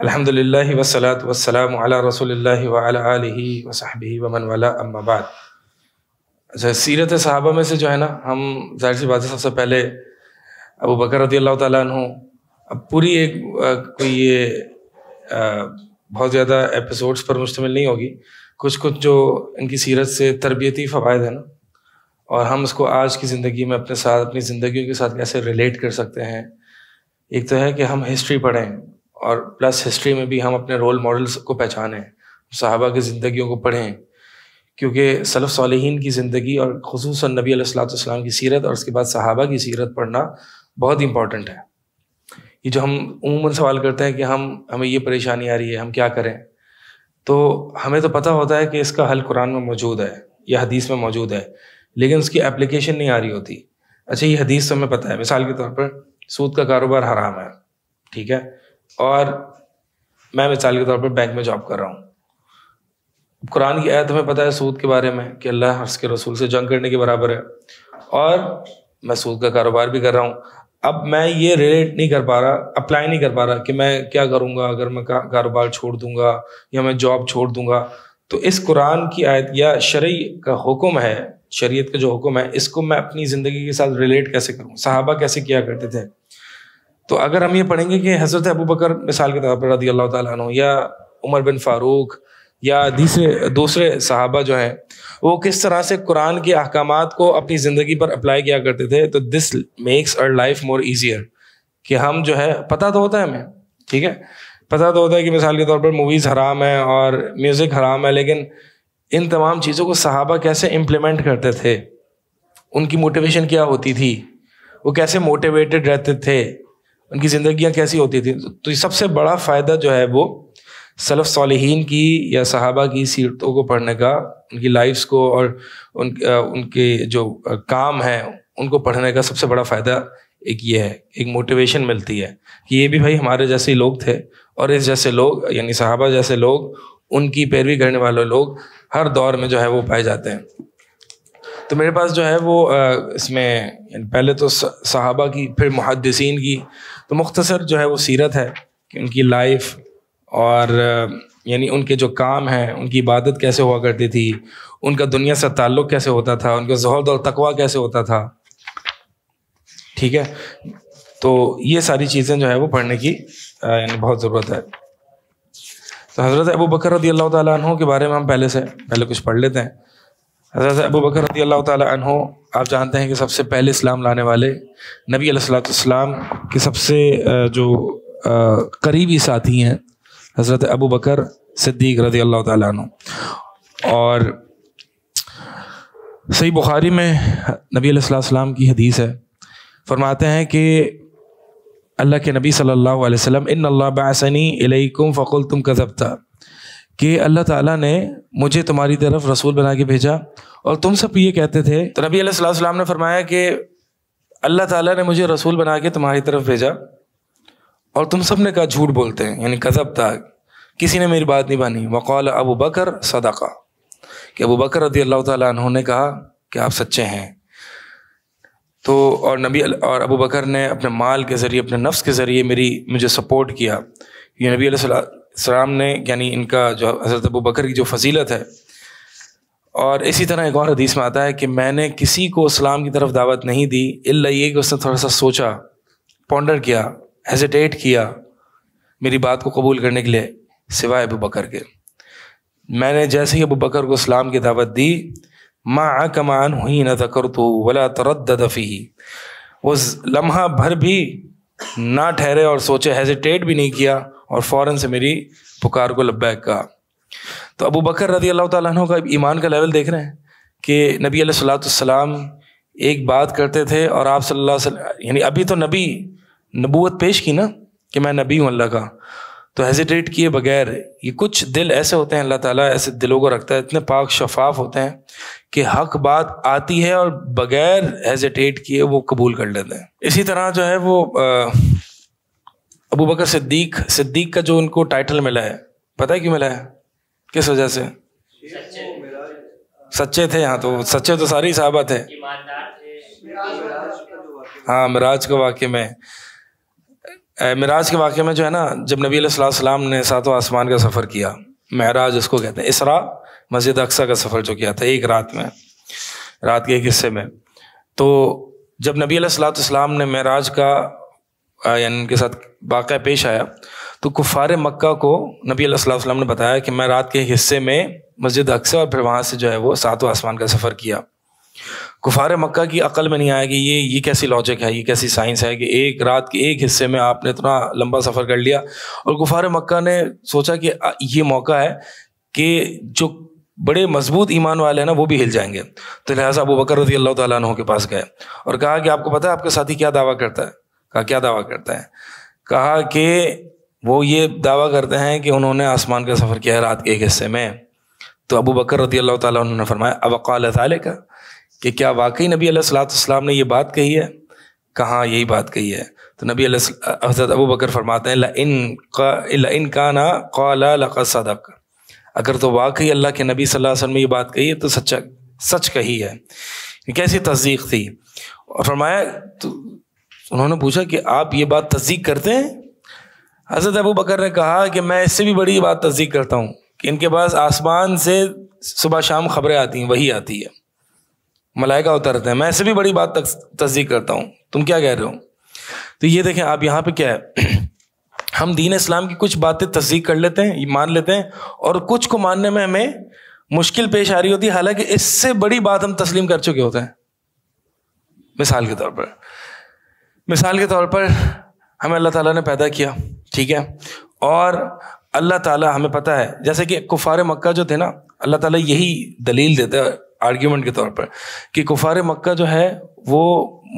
अलहमदिल्ला वसलात वसलाम रसोल वाली वसाहबी वमन वाला अम्माबाद अच्छा सीरत साहबा में से जो है ना हम जाहिर सी बात है सबसे पहले अबू बकर रदी अल्लाह तु अब पूरी एक कोई ये बहुत ज़्यादा एपिसोड्स पर मुश्तमिल नहीं होगी कुछ कुछ जो इनकी सीरत से तरबियती फ़वाद हैं ना और हम इसको आज की ज़िंदगी में अपने साथ अपनी ज़िंदगी के साथ कैसे रिलेट कर सकते हैं एक तो है कि हम हिस्ट्री पढ़ें और प्लस हिस्ट्री में भी हम अपने रोल मॉडल्स को पहचानें साहबा की ज़िंदगियों को पढ़ें क्योंकि सलफ़ सालहीन की ज़िंदगी और खसूस नबी सलाम की सीरत और उसके बाद सहाबा की सीरत पढ़ना बहुत इम्पॉर्टेंट है ये जो हम उमूमन सवाल करते हैं कि हम हमें ये परेशानी आ रही है हम क्या करें तो हमें तो पता होता है कि इसका हल कुरान में मौजूद है या हदीस में मौजूद है लेकिन उसकी एप्लीकेशन नहीं आ रही होती अच्छा ये हदीस तो हमें पता है मिसाल के तौर पर सूद का कारोबार हराम है ठीक है और मैं मिसाल के तौर पर बैंक में जॉब कर रहा हूँ कुरान की आयत हमें पता है सूद के बारे में कि अल्लाह हर्ष के रसूल से जंग करने के बराबर है और मैं सूद का कारोबार भी कर रहा हूँ अब मैं ये रिलेट नहीं कर पा रहा अप्लाई नहीं कर पा रहा कि मैं क्या करूँगा अगर मैं कारोबार छोड़ दूंगा या मैं जॉब छोड़ दूंगा तो इस कुरान की आयत या शरी का हुक्म है शरीयत का जो हुक्म है इसको मैं अपनी ज़िंदगी के साथ रिलेट कैसे करूँ सहाबा कैसे किया करते थे तो अगर हम ये पढ़ेंगे कि हज़रत अबू बकर मिसाल के तौर पर रदी अल्लाह तु या उमर बिन फ़ारूक या दूसरे दूसरे सहाबा जो हैं वो किस तरह से कुरान के अहकाम को अपनी ज़िंदगी पर अप्लाई किया करते थे तो this makes our life more easier कि हम जो है पता तो होता है हमें ठीक है पता तो होता है कि मिसाल के तौर पर मूवीज़ हराम है और म्यूज़िक हराम है लेकिन इन तमाम चीज़ों को सहाबा कैसे इम्प्लीमेंट करते थे उनकी मोटिवेशन क्या होती थी वो कैसे मोटिवेटेड रहते थे उनकी ज़िंदियाँ कैसी होती थी तो सबसे बड़ा फ़ायदा जो है वो सलफ़ सालीन की या सहाबा की सीरतों को पढ़ने का उनकी लाइफ्स को और उन उनके जो काम हैं उनको पढ़ने का सबसे बड़ा फ़ायदा एक ये है एक मोटिवेशन मिलती है कि ये भी भाई हमारे जैसे लोग थे और इस जैसे लोग यानी सहाबा जैसे लोग उनकी पैरवी करने वाले लोग हर दौर में जो है वो पाए जाते हैं तो मेरे पास जो है वो इसमें पहले तो सहाबा की फिर मुहदसिन की तो मुख्तसर जो है वो सीरत है कि उनकी लाइफ और यानी उनके जो काम हैं उनकी इबादत कैसे हुआ करती थी उनका दुनिया से ताल्लुक़ कैसे होता था उनका जहद और तकवा कैसे होता था ठीक है तो ये सारी चीज़ें जो है वो पढ़ने की यानी बहुत ज़रूरत है तो हज़रत अबू बकर रदी अल्लाह तु के बारे में हम पहले से पहले कुछ पढ़ लेते हैं हज़रत अबू बकर रदी अल्लाह तहो आप जानते हैं कि सबसे पहले इस्लाम लाने वाले नबी अलैहिस्सलाम के सबसे जो करीबी साथी हैं हज़रत अबू बकर सिद्दीक रदी अल्लाह तु और सही बुखारी में नबी अलैहिस्सलाम की हदीस है फरमाते हैं कि अल्लाह के नबी सल्लल्लाहु अलैहि वसल्लम इन अल्लाह बासनी इलैकुम फ़कुल तुम कज़बता कि अल्लाह ताला ने मुझे तुम्हारी तरफ रसूल बना के भेजा और तुम सब ये कहते थे तो नबी सलाम ने फरमाया कि अल्लाह ताला ने मुझे रसूल बना के तुम्हारी तरफ भेजा और तुम सब ने कहा झूठ बोलते हैं यानी कज़ब था किसी ने मेरी बात नहीं मानी वक़ौल अबू बकर सदाका कि अबू बकर रदी अल्लाह तहों ने कहा कि आप सच्चे हैं तो और नबी और अबू बकर ने अपने माल के ज़रिए अपने नफ्स के ज़रिए मेरी मुझे सपोर्ट किया ये नबी सलाम ने यानी इनका जो हज़रत अबू बकर की जो फजीलत है और इसी तरह एक और हदीस में आता है कि मैंने किसी को इस्लाम की तरफ दावत नहीं दी इल्ला ये कि उसने थोड़ा सा सोचा पॉन्डर किया हेजिटेट किया मेरी बात को कबूल करने के लिए सिवाय अबू बकर के मैंने जैसे ही अबू बकर को इस्लाम की दावत दी माँ कमान हुई न तकर तो वला तरदफी वो लम्हा भर भी ना ठहरे और सोचे हेजिटेट भी नहीं किया और फ़ौरन से मेरी पुकार को लब्बैक कहा तो अबू बकर रदी अल्लाह तु का ईमान का लेवल देख रहे हैं कि नबी सलाम एक बात करते थे और आप सल्लल्लाहु अलैहि वसल्लम यानी अभी तो नबी नबूत पेश की ना कि मैं नबी हूँ अल्लाह का तो हेजिटेट किए बगैर ये कुछ दिल ऐसे होते हैं अल्लाह ताला ऐसे दिलों को रखता है इतने पाक शफाफ होते हैं कि हक बात आती है और बगैर हेजिटेट किए वो कबूल कर लेते हैं इसी तरह जो है वो आ, अबू बकर सिद्दीक सिद्दीक का जो उनको टाइटल मिला है पता है क्यों मिला है किस वजह से सच्चे थे यहाँ तो सच्चे तो सारे ही साहबा थे हाँ मिराज के वाक्य में मिराज के वाक्य में जो है ना जब नबी सलाम ने सातों आसमान का सफ़र किया महराज उसको कहते हैं इसरा मस्जिद अक्सा का सफ़र जो किया था एक रात में रात के एक हिस्से में तो जब नबी सलाम ने महराज का यानी उनके साथ वाक़ पेश आया तो कुफ़ार मक्का को नबी वसल्लम ने बताया कि मैं रात के हिस्से में मस्जिद अक्सर और फिर वहाँ से जो है वो सातों आसमान का सफ़र किया कुफार मक्का की अकल में नहीं आया कि ये ये कैसी लॉजिक है ये कैसी साइंस है कि एक रात के एक हिस्से में आपने इतना लंबा सफ़र कर लिया और कुफार मक्का ने सोचा कि ये मौका है कि जो बड़े मजबूत ईमान वाले हैं ना वो भी हिल जाएंगे तो लिहाजा अबू बकर रजी अल्लाह तु के पास गए और कहा कि आपको पता है आपके साथी क्या दावा करता है का क्या दावा करता है कहा कि वो ये दावा करते हैं कि उन्होंने आसमान का सफ़र किया है रात के एक हिस्से में तो अबू बकर रदी अल्लाह ताला उन्होंने फरमाया अबकाल ताले का कि क्या वाकई नबी सलाम ने ये बात कही है कहाँ यही बात कही है तो नबी हज़रत अबू बकर फरमाते हैं ला इन का ना क़ला सदक अगर तो वाकई अल्लाह के नबी सल्लल्लाहु अलैहि वसल्लम ने ये बात कही है तो सच्चा सच कही है कैसी तस्दीक थी और फरमाया तो उन्होंने पूछा कि आप ये बात तस्दीक करते हैं हज़रत अबू बकर ने कहा कि मैं इससे भी बड़ी बात तस्दीक करता हूँ कि इनके पास आसमान से सुबह शाम खबरें आती हैं वही आती है मलाइका उतरते हैं मैं इससे भी बड़ी बात तस्दीक करता हूँ तुम क्या कह रहे हो तो ये देखें आप यहाँ पे क्या है हम दीन इस्लाम की कुछ बातें तस्दीक कर लेते हैं मान लेते हैं और कुछ को मानने में हमें मुश्किल पेश आ रही होती है हालांकि इससे बड़ी बात हम तस्लीम कर चुके होते हैं मिसाल के तौर पर मिसाल के तौर पर हमें अल्लाह ताला ने पैदा किया ठीक है और अल्लाह ताला हमें पता है जैसे कि कुफार मक्का जो थे ना अल्लाह ताला यही दलील देते हैं आर्ग्यूमेंट के तौर पर कि कुफार मक्का जो है वो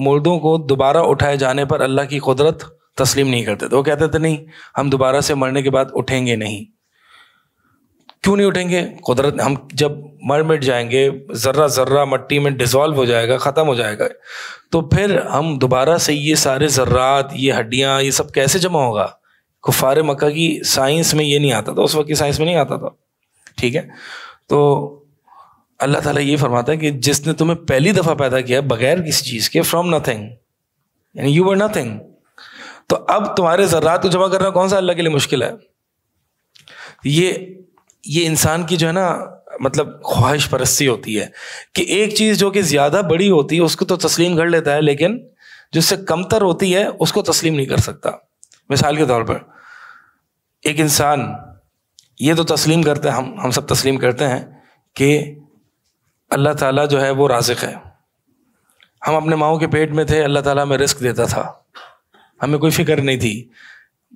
मुर्दों को दोबारा उठाए जाने पर अल्लाह की कुदरत तस्लीम नहीं करते थे वो कहते थे नहीं हम दोबारा से मरने के बाद उठेंगे नहीं क्यों नहीं उठेंगे कुदरत हम जब मर मिट जाएंगे ज़र्रा ज़र्रा मट्टी में डिज़ोल्व हो जाएगा ख़त्म हो जाएगा तो फिर हम दोबारा से ये सारे ज़र्रात ये हड्डियाँ ये सब कैसे जमा होगा कुफार मक्का की साइंस में ये नहीं आता था उस वक्त की साइंस में नहीं आता था ठीक है तो अल्लाह ताला ये फरमाता है कि जिसने तुम्हें पहली दफ़ा पैदा किया बगैर किसी चीज़ के फ्रॉम नथिंग यानी यू वर नथिंग तो अब तुम्हारे ज़र्रात को जमा करना कौन सा अल्लाह के लिए मुश्किल है ये ये इंसान की जो है ना मतलब ख्वाहिश परस्ती होती है कि एक चीज़ जो कि ज़्यादा बड़ी होती है उसको तो तस्लीम कर लेता है लेकिन जिससे कमतर होती है उसको तस्लीम नहीं कर सकता मिसाल के तौर पर एक इंसान ये तो तस्लीम करते हैं हम हम सब तस्लीम करते हैं कि अल्लाह ताला जो है वो राजिक है हम अपने माओ के पेट में थे अल्लाह ताला में रिस्क देता था हमें कोई फिक्र नहीं थी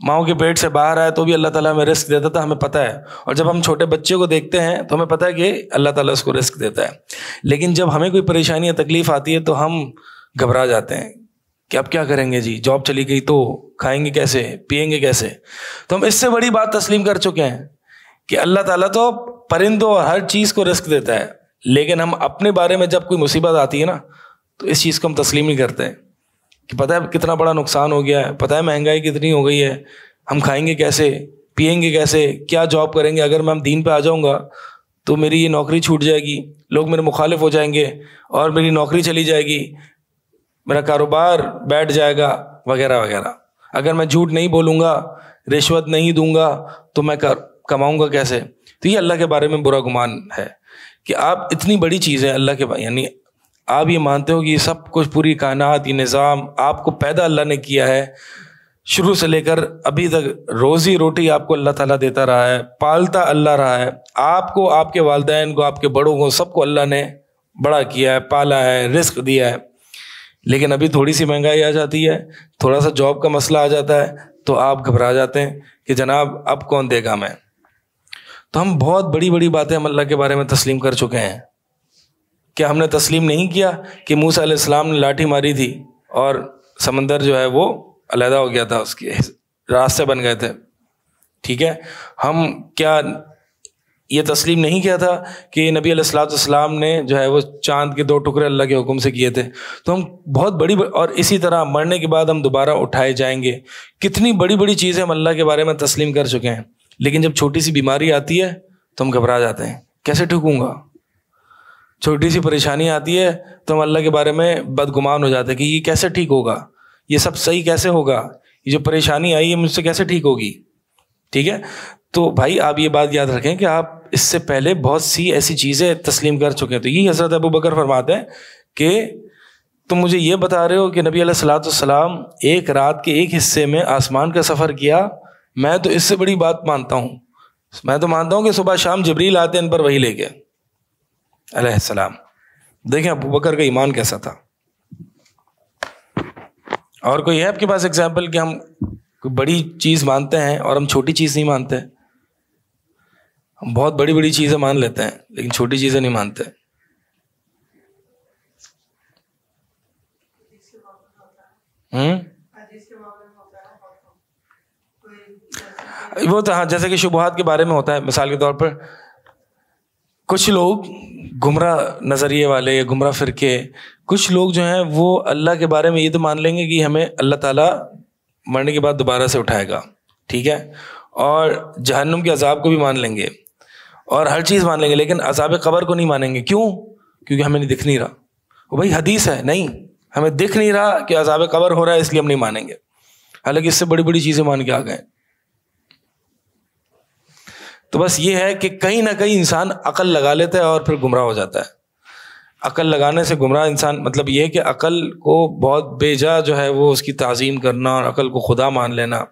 माओ के पेट से बाहर आए तो भी अल्लाह ताला हमें रिस्क देता था हमें पता है और जब हम छोटे बच्चे को देखते हैं तो हमें पता है कि अल्लाह ताला उसको रिस्क देता है लेकिन जब हमें कोई परेशानी या तकलीफ आती है तो हम घबरा जाते हैं कि अब क्या करेंगे जी जॉब चली गई तो खाएंगे कैसे पियेंगे कैसे तो हम इससे बड़ी बात तस्लीम कर चुके हैं कि अल्लाह ताला तो परिंदों और हर चीज़ को रिस्क देता है लेकिन हम अपने बारे में जब कोई मुसीबत आती है ना तो इस चीज़ को हम तस्लीम नहीं करते हैं कि पता है कितना बड़ा नुकसान हो गया है पता है महंगाई कितनी हो गई है हम खाएंगे कैसे पियेंगे कैसे क्या जॉब करेंगे अगर मैं दीन पे आ जाऊँगा तो मेरी ये नौकरी छूट जाएगी लोग मेरे मुखालिफ हो जाएंगे और मेरी नौकरी चली जाएगी मेरा कारोबार बैठ जाएगा वगैरह वगैरह अगर मैं झूठ नहीं बोलूँगा रिश्वत नहीं दूंगा तो मैं कर कमाऊँगा कैसे तो ये अल्लाह के बारे में बुरा गुमान है कि आप इतनी बड़ी चीज़ें अल्लाह के यानी आप ये मानते हो कि ये सब कुछ पूरी कायनात ये निज़ाम आपको पैदा अल्लाह ने किया है शुरू से लेकर अभी तक रोज़ी रोटी आपको अल्लाह ताला देता रहा है पालता अल्लाह रहा है आपको आपके वालदेन को आपके बड़ों को सबको अल्लाह ने बड़ा किया है पाला है रिस्क दिया है लेकिन अभी थोड़ी सी महंगाई आ जाती है थोड़ा सा जॉब का मसला आ जाता है तो आप घबरा जाते हैं कि जनाब अब कौन देगा मैं तो हम बहुत बड़ी बड़ी बातें हम अल्लाह के बारे में तस्लीम कर चुके हैं कि हमने तस्लीम नहीं किया कि मूसा अलैहिस्सलाम ने लाठी मारी थी और समंदर जो है वो अलहदा हो गया था उसके रास्ते बन गए थे ठीक है हम क्या ये तस्लीम नहीं किया था कि नबी सलाम ने जो है वो चांद के दो टुकड़े अल्लाह के हुक्म से किए थे तो हम बहुत बड़ी और इसी तरह मरने के बाद हम दोबारा उठाए जाएंगे कितनी बड़ी बड़ी चीज़ें हम अल्लाह के बारे में तस्लीम कर चुके हैं लेकिन जब छोटी सी बीमारी आती है तो हम घबरा जाते हैं कैसे ठुकूँगा छोटी सी परेशानी आती है तो हम अल्लाह के बारे में बदगुमान हो जाते हैं कि ये कैसे ठीक होगा ये सब सही कैसे होगा ये जो परेशानी आई है मुझसे कैसे ठीक होगी ठीक है तो भाई आप ये बात याद रखें कि आप इससे पहले बहुत सी ऐसी चीज़ें तस्लीम कर चुके हैं तो यही हज़रत अबू बकर फरमाते हैं कि तुम मुझे ये बता रहे हो कि नबी सलाम एक रात के एक हिस्से में आसमान का सफ़र किया मैं तो इससे बड़ी बात मानता हूँ मैं तो मानता हूँ कि सुबह शाम जबरील आते हैं इन पर वही लेके अलैहिस्सलाम देखें अबू बकर का ईमान कैसा था और कोई है आपके पास एग्जाम्पल कि हम कोई बड़ी चीज़ मानते हैं और हम छोटी चीज़ नहीं मानते हम बहुत बड़ी बड़ी चीज़ें मान लेते हैं लेकिन छोटी चीज़ें नहीं मानते हम्म वो तो हाँ जैसे कि शुभहात के बारे में होता है मिसाल के तौर पर कुछ लोग गुमराह नज़रिए वाले या गुमराह फ़िरके कुछ लोग जो हैं वो अल्लाह के बारे में ये तो मान लेंगे कि हमें अल्लाह ताला मरने के बाद दोबारा से उठाएगा ठीक है और जहन्नुम के अजाब को भी मान लेंगे और हर चीज़ मान लेंगे लेकिन अजाब कबर को नहीं मानेंगे क्यों क्योंकि हमें नहीं दिख नहीं रहा वो भाई हदीस है नहीं हमें दिख नहीं रहा कि अजाब कबर हो रहा है इसलिए हम नहीं मानेंगे हालांकि इससे बड़ी बड़ी चीज़ें मान के आ गए तो बस ये है कि कहीं ना कहीं इंसान अकल लगा लेता है और फिर गुमराह हो जाता है अकल लगाने से गुमराह इंसान मतलब ये है कि अकल को बहुत बेजा जो है वो उसकी तज़ीम करना और अकल को खुदा मान लेना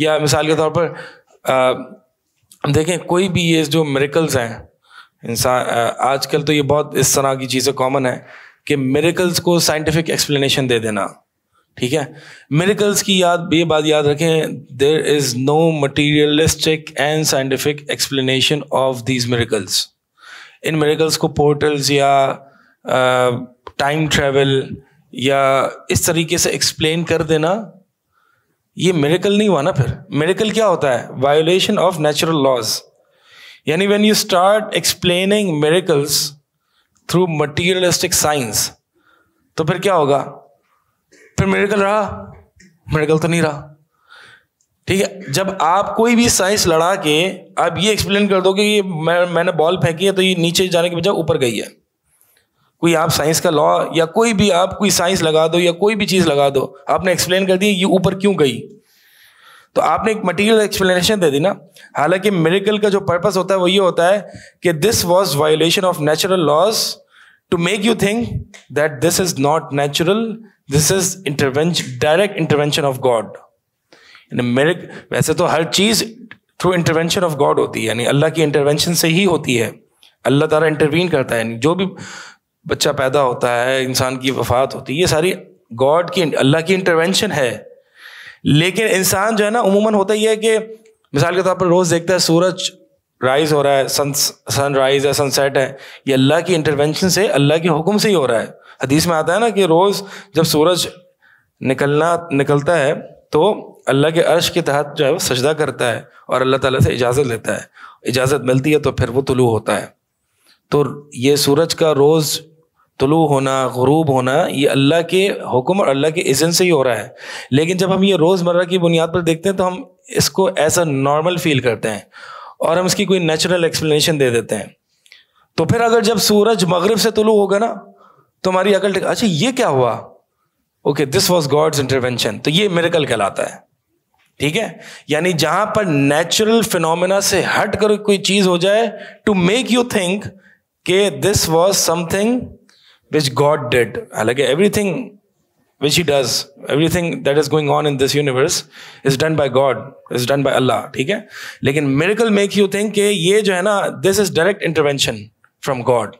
या मिसाल के तौर पर आ, देखें कोई भी ये जो मेरिकल्स हैं इंसान आजकल तो ये बहुत इस तरह की चीज़ें कॉमन है कि मेरिकल्स को साइंटिफिक एक्सप्लेनेशन दे देना ठीक है मेरिकल्स की याद ये बात याद रखें there is no materialistic and scientific explanation of these miracles इन मेरिकल्स को पोर्टल्स या टाइम uh, ट्रेवल या इस तरीके से एक्सप्लेन कर देना ये मेरिकल नहीं हुआ ना फिर मेरिकल क्या होता है वायोलेशन ऑफ नेचुरल लॉज यानी when you start explaining miracles through materialistic science तो फिर क्या होगा फिर मेडिकल रहा मेडिकल तो नहीं रहा ठीक है जब आप कोई भी साइंस लड़ा के आप ये एक्सप्लेन कर दो कि ये मैं मैंने बॉल फेंकी है तो ये नीचे जाने के बजाय ऊपर गई है कोई आप साइंस का लॉ या कोई भी आप कोई साइंस लगा दो या कोई भी चीज़ लगा दो आपने एक्सप्लेन कर दी ये ऊपर क्यों गई तो आपने एक मटेरियल एक्सप्लेनेशन दे दी ना हालांकि मेडिकल का जो पर्पस होता है वो ये होता है कि this was violation of natural laws to make you think that this is not natural this is intervention direct intervention of God मेरे वैसे तो हर चीज थ्रू इंटरवेंशन ऑफ गॉड होती है यानी अल्लाह की इंटरवेंशन से ही होती है अल्लाह तारा इंटरवीन करता है जो भी बच्चा पैदा होता है इंसान की वफात होती है ये सारी गॉड की अल्लाह की इंटरवेंशन है लेकिन इंसान जो है ना उमूमन होता ही है कि मिसाल के तौर पर रोज़ देखता है सूरज राइज हो रहा है सन सनराइज है सनसेट है ये अल्लाह की इंटरवेंशन से अल्लाह के हुक्म से ही हो रहा है हदीस में आता है ना कि रोज़ जब सूरज निकलना निकलता है तो अल्लाह के अर्श के तहत जो है वो सजदा करता है और अल्लाह ताला से इजाज़त लेता है इजाज़त मिलती है तो फिर वो तुलू होता है तो ये सूरज का रोज़ तुलू होना गरूब होना ये अल्लाह के हुक्म और अल्लाह के इज़्ज़त से ही हो रहा है लेकिन जब हम ये रोज़मर्रा की बुनियाद पर देखते हैं तो हम इसको एज अ नॉर्मल फील करते हैं और हम इसकी कोई नेचुरल एक्सप्लेनेशन दे देते हैं तो फिर अगर जब सूरज मगरब से तुलू होगा ना तुम्हारी हमारी अकल अच्छा ये क्या हुआ okay this was God's intervention तो ये मेरेकल कहलाता है ठीक है यानी जहां पर नेचुरल फिनोमेना से हट कर कोई चीज हो जाए टू मेक यू थिंक के this was something which God did हालांकि everything which he does everything that is going on in this universe is done by God is done by Allah ठीक है लेकिन मेरिकल मेक यू थिंक के ये जो है ना this is direct intervention from God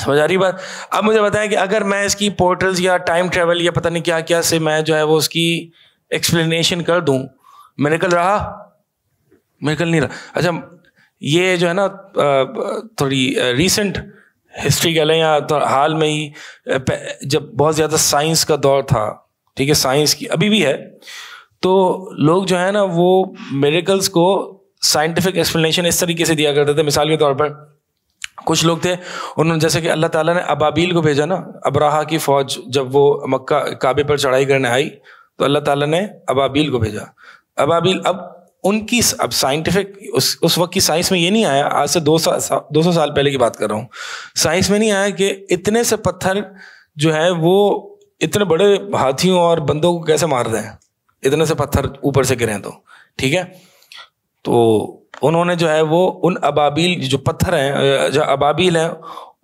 समझ आ रही बात अब मुझे बताएं कि अगर मैं इसकी पोर्टल्स या टाइम ट्रेवल या पता नहीं क्या क्या से मैं जो है वो उसकी एक्सप्लेनेशन कर दूं मेरे कल रहा मैं कल नहीं रहा अच्छा ये जो है ना थोड़ी रिसेंट हिस्ट्री कह लें या तो हाल में ही जब बहुत ज़्यादा साइंस का दौर था ठीक है साइंस की अभी भी है तो लोग जो है ना वो मेरिकल्स को साइंटिफिक एक्सप्लेनेशन इस तरीके से दिया करते थे मिसाल के तौर पर कुछ लोग थे उन्होंने जैसे कि अल्लाह ताला ने अबाबील को भेजा ना अबराहा की फौज जब वो मक्का काबे पर चढ़ाई करने आई तो अल्लाह ताला ने अबाबील को भेजा अबाबील अब उनकी अब साइंटिफिक उस उस वक्त की साइंस में ये नहीं आया आज से दो सौ दो साल पहले की बात कर रहा हूँ साइंस में नहीं आया कि इतने से पत्थर जो है वो इतने बड़े हाथियों और बंदों को कैसे मार दें इतने से पत्थर ऊपर से गिरे तो ठीक है तो उन्होंने जो है वो उन अबाबील जो पत्थर हैं जो अबाबील हैं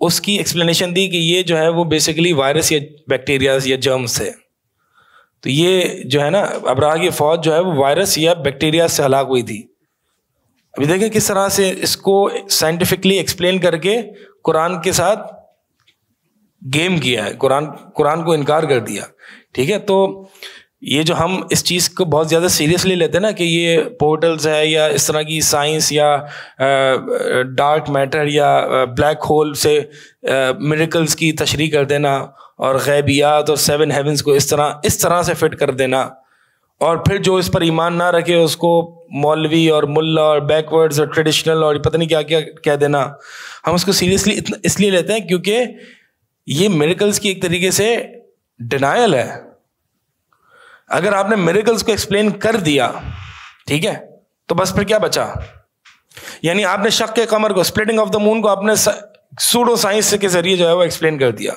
उसकी एक्सप्लेनेशन दी कि ये जो है वो बेसिकली वायरस या बैक्टीरिया या जर्म्स है तो ये जो है ना अबराह की फौज जो है वो वायरस या बैक्टीरिया से हलाक हुई थी अभी देखें किस तरह से इसको साइंटिफिकली एक्सप्लेन करके कुरान के साथ गेम किया है कुरान कुरान को इनकार कर दिया ठीक है तो ये जो हम इस चीज़ को बहुत ज़्यादा सीरियसली लेते हैं ना कि ये पोर्टल्स है या इस तरह की साइंस या डार्क मैटर या ब्लैक होल से मेरिकल्स की तशरी कर देना और गैबियात और सेवन हेवंस को इस तरह इस तरह से फिट कर देना और फिर जो इस पर ईमान ना रखे उसको मौलवी और मुल्ला और बैकवर्ड्स और ट्रेडिशनल और पता नहीं क्या क्या कह देना हम उसको सीरियसली इसलिए लेते हैं क्योंकि ये मेरिकल्स की एक तरीके से डिनाइल है अगर आपने मेरेकल्स को एक्सप्लेन कर दिया ठीक है तो बस फिर क्या बचा यानी आपने शक के कमर को स्प्लिटिंग ऑफ द मून को आपने सूडो साइंस के जरिए जो है वो एक्सप्लेन कर दिया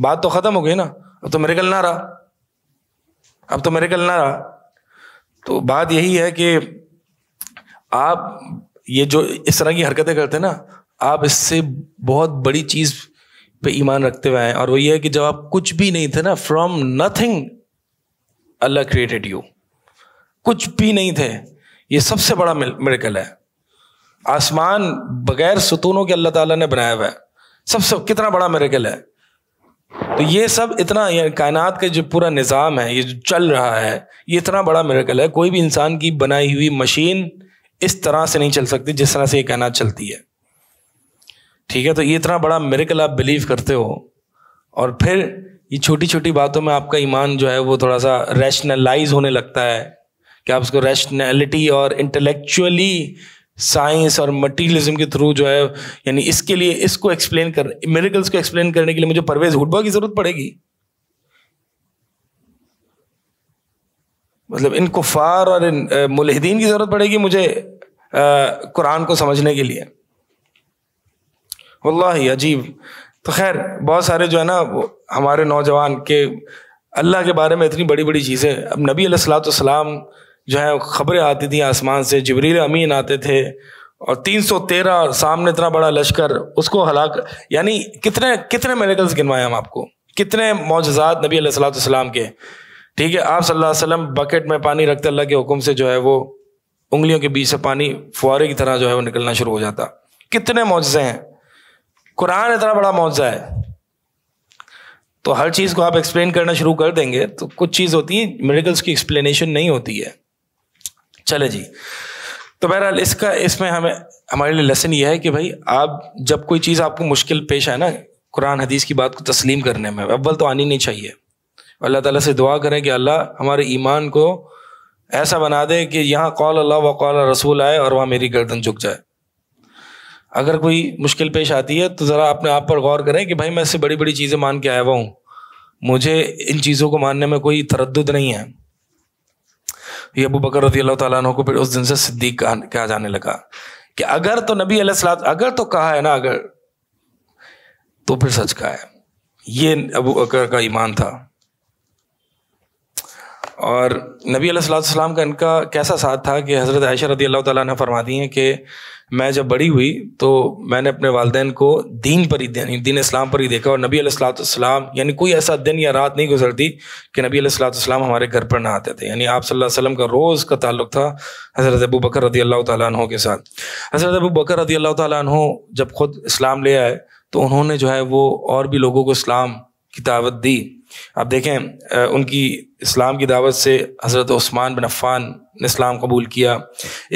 बात तो खत्म हो गई ना अब तो मेरेकल ना रहा अब तो मेरेकल ना रहा तो बात यही है कि आप ये जो इस तरह की हरकतें करते हैं ना आप इससे बहुत बड़ी चीज पे ईमान रखते हुए हैं और वो ये है कि जब आप कुछ भी नहीं थे ना from nothing Allah created you कुछ भी नहीं थे ये सबसे बड़ा मेरेकल है आसमान बगैर सुतूनों के अल्लाह ताला ने बनाया हुआ है सबसे सब, कितना बड़ा मेरेकल है तो ये सब इतना कायनात का जो पूरा निज़ाम है ये चल रहा है ये इतना बड़ा मेरेकल है कोई भी इंसान की बनाई हुई मशीन इस तरह से नहीं चल सकती जिस तरह से ये कायनात चलती है ठीक है तो ये इतना बड़ा मेरेकल आप बिलीव करते हो और फिर ये छोटी छोटी बातों में आपका ईमान जो है वो थोड़ा सा रैशनलाइज होने लगता है कि आप उसको रैशनैलिटी और इंटेलेक्चुअली साइंस और मटीरियलिज्म के थ्रू जो है यानी इसके लिए इसको एक्सप्लेन कर मेरिकल्स को एक्सप्लेन करने के लिए मुझे परवेज हुडबा की जरूरत पड़ेगी मतलब इन कुफार और इन मुलहदीन की ज़रूरत पड़ेगी मुझे कुरान को समझने के लिए वल्लाह अजीब तो खैर बहुत सारे जो है ना हमारे नौजवान के अल्लाह के बारे में इतनी बड़ी बड़ी चीज़ें अब नबी सलाम जो है खबरें आती थी आसमान से जबरील अमीन आते थे और 313 सामने इतना बड़ा लश्कर उसको हलाक यानी कितने कितने मेरेकल्स गिनवाए हम आपको कितने मोजात नबी सलाम के ठीक है आप सल्लल्लाहु अलैहि वसल्लम बकेट में पानी रखते अल्लाह के हुक्म से जो है वो उंगलियों के बीच से पानी फुहारे की तरह जो है वो निकलना शुरू हो जाता कितने मुआजे हैं कुरान इतना बड़ा मुआवजा है तो हर चीज़ को आप एक्सप्लेन करना शुरू कर देंगे तो कुछ चीज़ होती है मेडिकल्स की एक्सप्लेनेशन नहीं होती है चले जी तो बहरहाल इसका इसमें हमें हमारे लिए लेसन ये है कि भाई आप जब कोई चीज़ आपको मुश्किल पेश आए ना कुरान हदीस की बात को तस्लीम करने में अव्वल तो आनी नहीं चाहिए अल्लाह ताला से दुआ करें कि अल्लाह हमारे ईमान को ऐसा बना दे कि यहाँ कौल अल्लाह व कौल रसूल आए और वहाँ मेरी गर्दन झुक जाए अगर कोई मुश्किल पेश आती है तो ज़रा अपने आप पर गौर करें कि भाई मैं इससे बड़ी बड़ी चीज़ें मान के आया हुआ हूँ मुझे इन चीज़ों को मानने में कोई तरद नहीं है ये अबू बकर रजी अल्लाह तु को फिर उस दिन से सिद्दीक कहा जाने लगा कि अगर तो नबी सलात अगर तो कहा है ना अगर तो फिर सच कहा है ये अबू बकर का ईमान था और नबी सलाम का इनका कैसा साथ था कि हज़रत आयशा रजी अल्लाह तरमा फरमा दी हैं कि मैं जब बड़ी हुई तो मैंने अपने वालदेन को दीन पर ही यानी दीन इस्लाम पर ही देखा और नबी सलाम यानी कोई ऐसा दिन या रात नहीं गुजरती कि नबी सलाम हमारे घर पर ना आते थे यानी आप सल्लल्लाहु अलैहि वसल्लम का रोज़ का ताल्लुक था हज़रत अबू बकर रदी अल्लाह तु के साथ हज़रत अबू बकर रदी अल्लाह तु जब खुद इस्लाम ले आए तो उन्होंने जो है वो और भी लोगों को इस्लाम की दावत दी आप देखें उनकी इस्लाम की दावत से हज़रत उस्मान बिन अफ़ान ने इस्लाम कबूल किया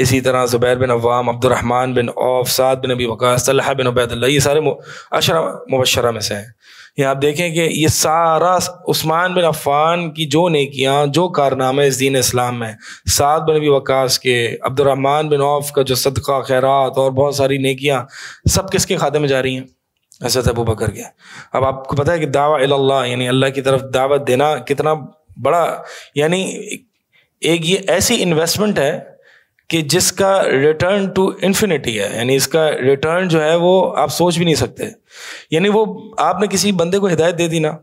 इसी तरह Zubair bin Awam Abdulrahman bin Auf Saad bin Abi Waqqas bin Ubaidullah ये सारे अशरा मुबशरा में से हैं यहाँ आप देखें कि ये सारा उस्मान बिन अफ़ान की जो नेकियाँ जो कारनामे इस दीन इस्लाम में साद बिन अबी वक़ास के अब्दुलरहमान बिन औफ का जो सदका खैरात और बहुत सारी नेकियाँ सब किसके खाते में जा रही हैं हजरत अबू बकर गया अब आपको पता है कि दावा अल्लाह यानी अल्लाह की तरफ दावत देना कितना बड़ा यानी एक ये ऐसी इन्वेस्टमेंट है कि जिसका रिटर्न टू इन्फिनिटी है यानी इसका रिटर्न जो है वो आप सोच भी नहीं सकते यानी वो आपने किसी बंदे को हिदायत दे दी ना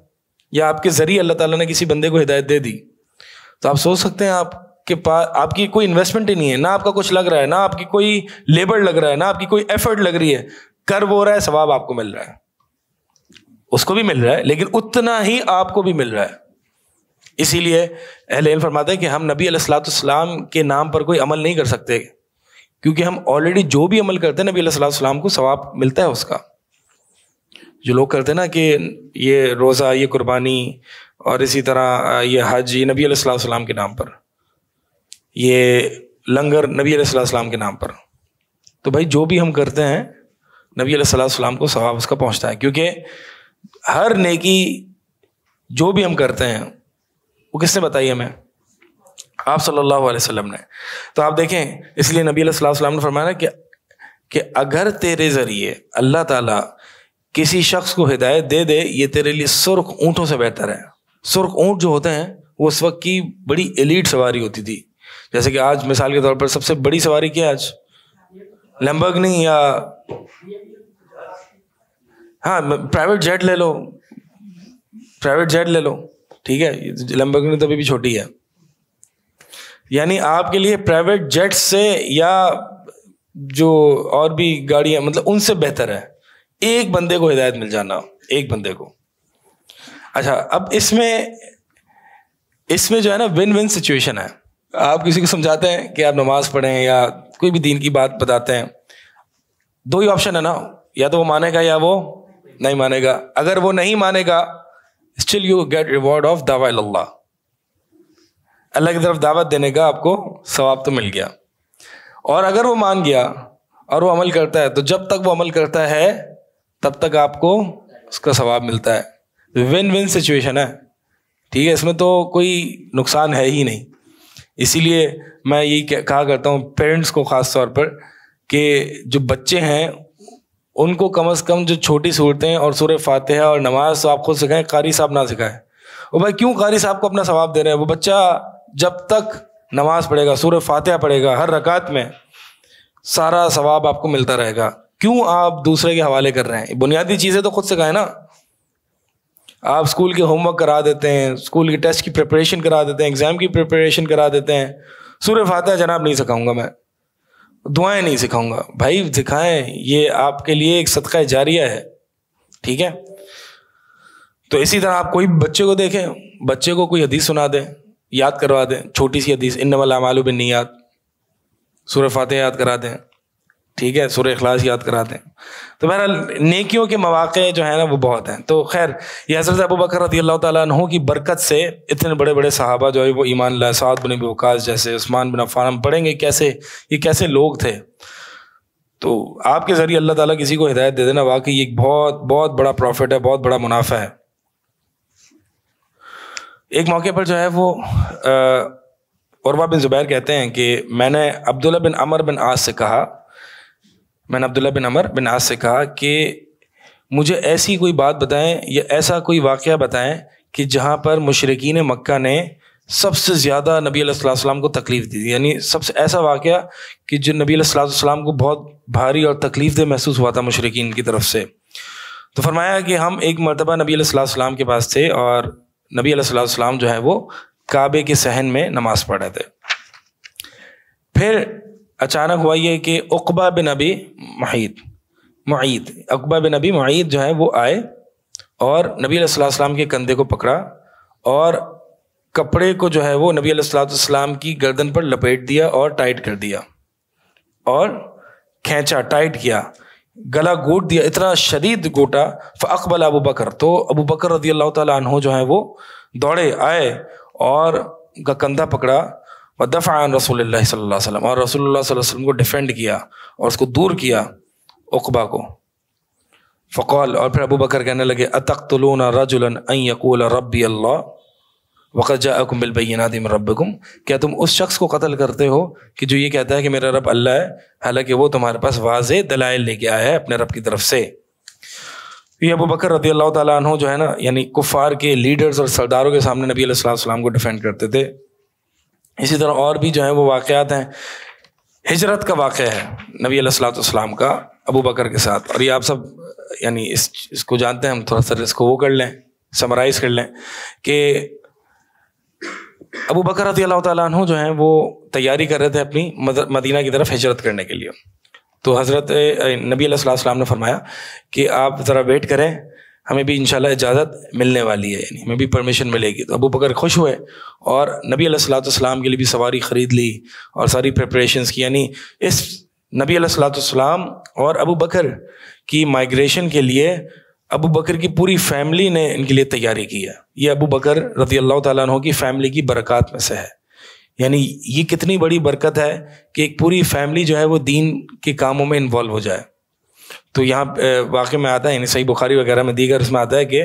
या आपके ज़रिए अल्लाह ताला ने किसी बंदे को हिदायत दे दी तो आप सोच सकते हैं आपके पास आपकी कोई इन्वेस्टमेंट ही नहीं है ना आपका कुछ लग रहा है ना आपकी कोई लेबर लग रहा है ना आपकी कोई एफर्ट लग रही है कर्व हो रहा है स्वाब आपको मिल रहा है उसको भी मिल रहा है लेकिन उतना ही आपको भी मिल रहा है इसीलिए अहले फरमाते हैं कि हम नबी अलैहिस्सलाम के नाम पर कोई अमल नहीं कर सकते क्योंकि हम ऑलरेडी जो भी अमल करते हैं नबी अलैहिस्सलाम को सवाब मिलता है उसका जो लोग करते हैं ना कि ये रोज़ा ये कुर्बानी और इसी तरह ये हज ये नबी अलैहिस्सलाम के नाम पर ये लंगर नबी अलैहिस्सलाम के नाम पर तो भाई जो भी हम करते हैं नबी सलाम को सवाब उसका पहुंचता है क्योंकि हर नेकी जो भी हम करते हैं वो किसने बताई हमें आप सल्लल्लाहु अलैहि वसल्लम ने तो आप देखें इसलिए नबी वसल्लम ने फरमाया कि कि अगर तेरे ज़रिए अल्लाह ताला किसी शख्स को हिदायत दे दे ये तेरे लिए सुर्ख ऊँटों से बेहतर है सुर्ख ऊँट जो होते हैं वो उस वक्त की बड़ी एलीट सवारी होती थी जैसे कि आज मिसाल के तौर पर सबसे बड़ी सवारी क्या है आज लैम्बर्गनी या हाँ प्राइवेट जेट ले लो प्राइवेट जेट ले लो ठीक है लैम्बर्गनी तो अभी भी छोटी है यानी आपके लिए प्राइवेट जेट से या जो और भी गाड़ियां मतलब उनसे बेहतर है एक बंदे को हिदायत मिल जाना एक बंदे को अच्छा अब इसमें इसमें जो है ना विन विन सिचुएशन है आप किसी को समझाते हैं कि आप नमाज पढ़ें या कोई भी दीन की बात बताते हैं दो ही ऑप्शन है ना या तो वो मानेगा या वो नहीं मानेगा अगर वो नहीं मानेगा still you get reward of दावा अल्लाह अल्लाह की तरफ दावत देने का आपको सवाब तो मिल गया और अगर वो मान गया और वो अमल करता है तो जब तक वो अमल करता है तब तक आपको उसका सवाब मिलता है विन विन सिचुएशन है ठीक है इसमें तो कोई नुकसान है ही नहीं इसीलिए मैं यही कहा करता हूँ पेरेंट्स को ख़ास तौर पर कि जो बच्चे हैं उनको कम अज़ कम जो छोटी सूरतें और सूर्य फातह और नमाज तो आप खुद सिखाएं कारी साहब ना सिखाएं वो भाई क्यों कारी साहब को अपना सवाब दे रहे हैं वो बच्चा जब तक नमाज पढ़ेगा सूर फातह पढ़ेगा हर रकात में सारा सवाब आपको मिलता रहेगा क्यों आप दूसरे के हवाले कर रहे हैं बुनियादी चीज़ें तो खुद सिखाएं ना आप स्कूल के होमवर्क करा देते हैं स्कूल के टेस्ट की प्रिपरेशन करा देते हैं एग्ज़ाम की प्रिपरेशन करा देते हैं सूर्य फातह जनाब नहीं सिखाऊंगा मैं दुआएं नहीं सिखाऊंगा भाई सिखाएं ये आपके लिए एक सदका जारिया है ठीक है तो इसी तरह आप कोई बच्चे को देखें बच्चे को कोई हदीस सुना दें याद करवा दें छोटी सी हदीस इन वाला मालूम बिन याद सूर्य फातह याद करा दें ठीक है सुर अखलास याद कराते हैं तो बहरहाल नेकियों के मौाक़े जो है ना वो बहुत हैं तो खैर ये हज़रत अबू बकर रदी अल्लाह तु की बरकत से इतने बड़े बड़े साहबा जो है वो ईमान लासाद बिन बकाश जैसे उस्मान बिन अफान हम पढ़ेंगे कैसे ये कैसे लोग थे तो आपके ज़रिए अल्लाह ताली किसी को हिदायत दे देना वाकई एक बहुत बहुत बड़ा प्रॉफिट है बहुत बड़ा मुनाफा है एक मौके पर जो है वो और बिन ज़ुबैर कहते हैं कि मैंने अब्दुल्ला बिन अमर बिन आज से कहा मैंने अब्दुल्ला बिन अमर बिन आज से कहा कि मुझे ऐसी कोई बात बताएं या ऐसा कोई वाक़ बताएं कि जहाँ पर मशरकिन मक्का ने सबसे ज़्यादा नबी सलाम को तकलीफ़ दी थी यानी सबसे ऐसा वाक़ कि जो नबी सलाम को बहुत भारी और तकलीफ़ दे महसूस हुआ था मशरकिन की तरफ से तो फरमाया कि हम एक मरतबा नबी सलाम के पास थे और नबी सलाम जो है वो काबे के सहन में नमाज़ पढ़ रहे थे फिर अचानक हुआ ये कि उकबा बिन अबी महीद मुईद अकबा बिन अबी मुईद जो है वो आए और नबी सलाम के कंधे को पकड़ा और कपड़े को जो है वो नबी सलाम की गर्दन पर लपेट दिया और टाइट कर दिया और खींचा टाइट किया गला घूट दिया इतना शदीद गोटा अकबल अबू बकर तो अबू बकर रजी अल्लाह तहो जो है वो दौड़े आए और का कंधा पकड़ा व दफ़ा रसूल और रसोल को डिफेंड किया और उसको दूर किया उकबा को फ़कौल और फिर अबू बकर कहने लगे अतख्तलून रजुलन यकूल रब्बी अल्लाह वक़जाकुम बिलबैनादिम रब्बकुम क्या तुम उस शख्स को कत्ल करते हो कि जो ये कहता है कि मेरा रब अल्लाह है हालांकि वो तुम्हारे पास वाज दलाइल लेके आया है अपने रब की तरफ से ये अबू बकर रदी अल्लाह तु जो है ना यानी कुफ़ार के लीडर्स और सरदारों के सामने नबी सलाम को डिफेंड करते थे इसी तरह और भी जो है वो वाक़ात हैं हिजरत का वाक़ है नबी सलाम का अबू बकर के साथ और ये आप सब यानी इस इसको जानते हैं हम थोड़ा सा इसको वो कर लें समराइज कर लें कि अबू बकर तु जो हैं वो तैयारी कर रहे थे अपनी मदीना की तरफ हिजरत करने के लिए तो हज़रत नबी सलाम ने फरमाया कि आप ज़रा वेट करें हमें भी इंशाल्लाह इजाज़त मिलने वाली है यानी हमें भी परमिशन मिलेगी तो अबू बकर खुश हुए और नबी सलाम के लिए भी सवारी ख़रीद ली और सारी प्रिपरेशन की यानी इस नबी सलाम और अबू बकर की माइग्रेशन के लिए अबू बकर की पूरी फैमिली ने इनके लिए तैयारी की है ये अबू बकर रजी अल्लाह तु की फैमिली की बरक़ात में से है यानी ये कितनी बड़ी बरकत है कि एक पूरी फैमिली जो है वो दीन के कामों में इन्वॉल्व हो जाए तो यहाँ वाक़ में आता है यानी सही बुखारी वगैरह में दीगर उसमें आता है कि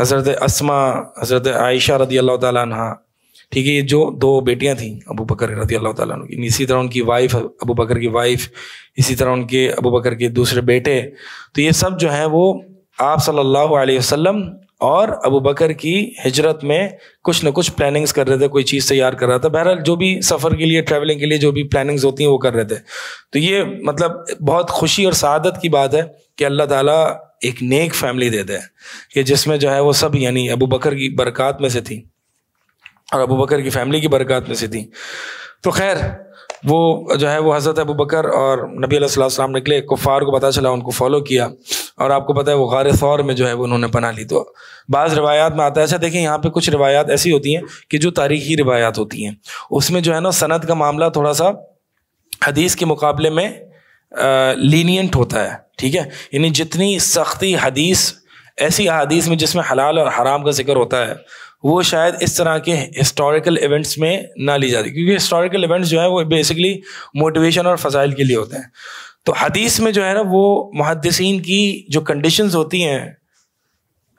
हज़रत असमा हज़रत आयशा रदी अल्लाह तहा ठीक है ये जो दो बेटियां थीं अबू बकर रदी अल्लाह तन की इसी तरह उनकी वाइफ अबू बकर की वाइफ इसी तरह उनके अबू बकर के दूसरे बेटे तो ये सब जो हैं वो आप सल्लल्लाहु अलैहि वसल्लम और अबू बकर की हिजरत में कुछ ना कुछ प्लानिंग्स कर रहे थे कोई चीज़ तैयार कर रहा था बहरहाल जो भी सफ़र के लिए ट्रैवलिंग के लिए जो भी प्लानिंग्स होती हैं वो कर रहे थे तो ये मतलब बहुत खुशी और शहादत की बात है कि अल्लाह ताला एक नेक फैमिली देते हैं कि जिसमें जो है वो सब यानी अबू बकर की बरक़ात में से थी और अबू बकर की फैमिली की बरक़ात में से थी तो खैर वो जो है वो हज़रत अबू बकर और नबी अलैहिस्सलाम निकले कुफ़ार को पता चला उनको फॉलो किया और आपको पता है वो गार सौर में जो है वो उन्होंने बना ली तो बाज़ रवायात में आता है अच्छा देखिए यहाँ पे कुछ रवायात ऐसी होती हैं कि जो तारीखी रवायात होती हैं उसमें जो है ना सनत का मामला थोड़ा सा हदीस के मुकाबले में लीनियंट होता है ठीक है यानी जितनी सख्ती हदीस ऐसी हदीस में जिसमें हलाल और हराम का जिक्र होता है वो शायद इस तरह के हिस्टोरिकल इवेंट्स में ना ली जाती क्योंकि हिस्टोरिकल इवेंट्स जो है वो बेसिकली मोटिवेशन और फजाइल के लिए होते हैं तो हदीस में जो है ना वो मुहदसिन की जो कंडीशंस होती हैं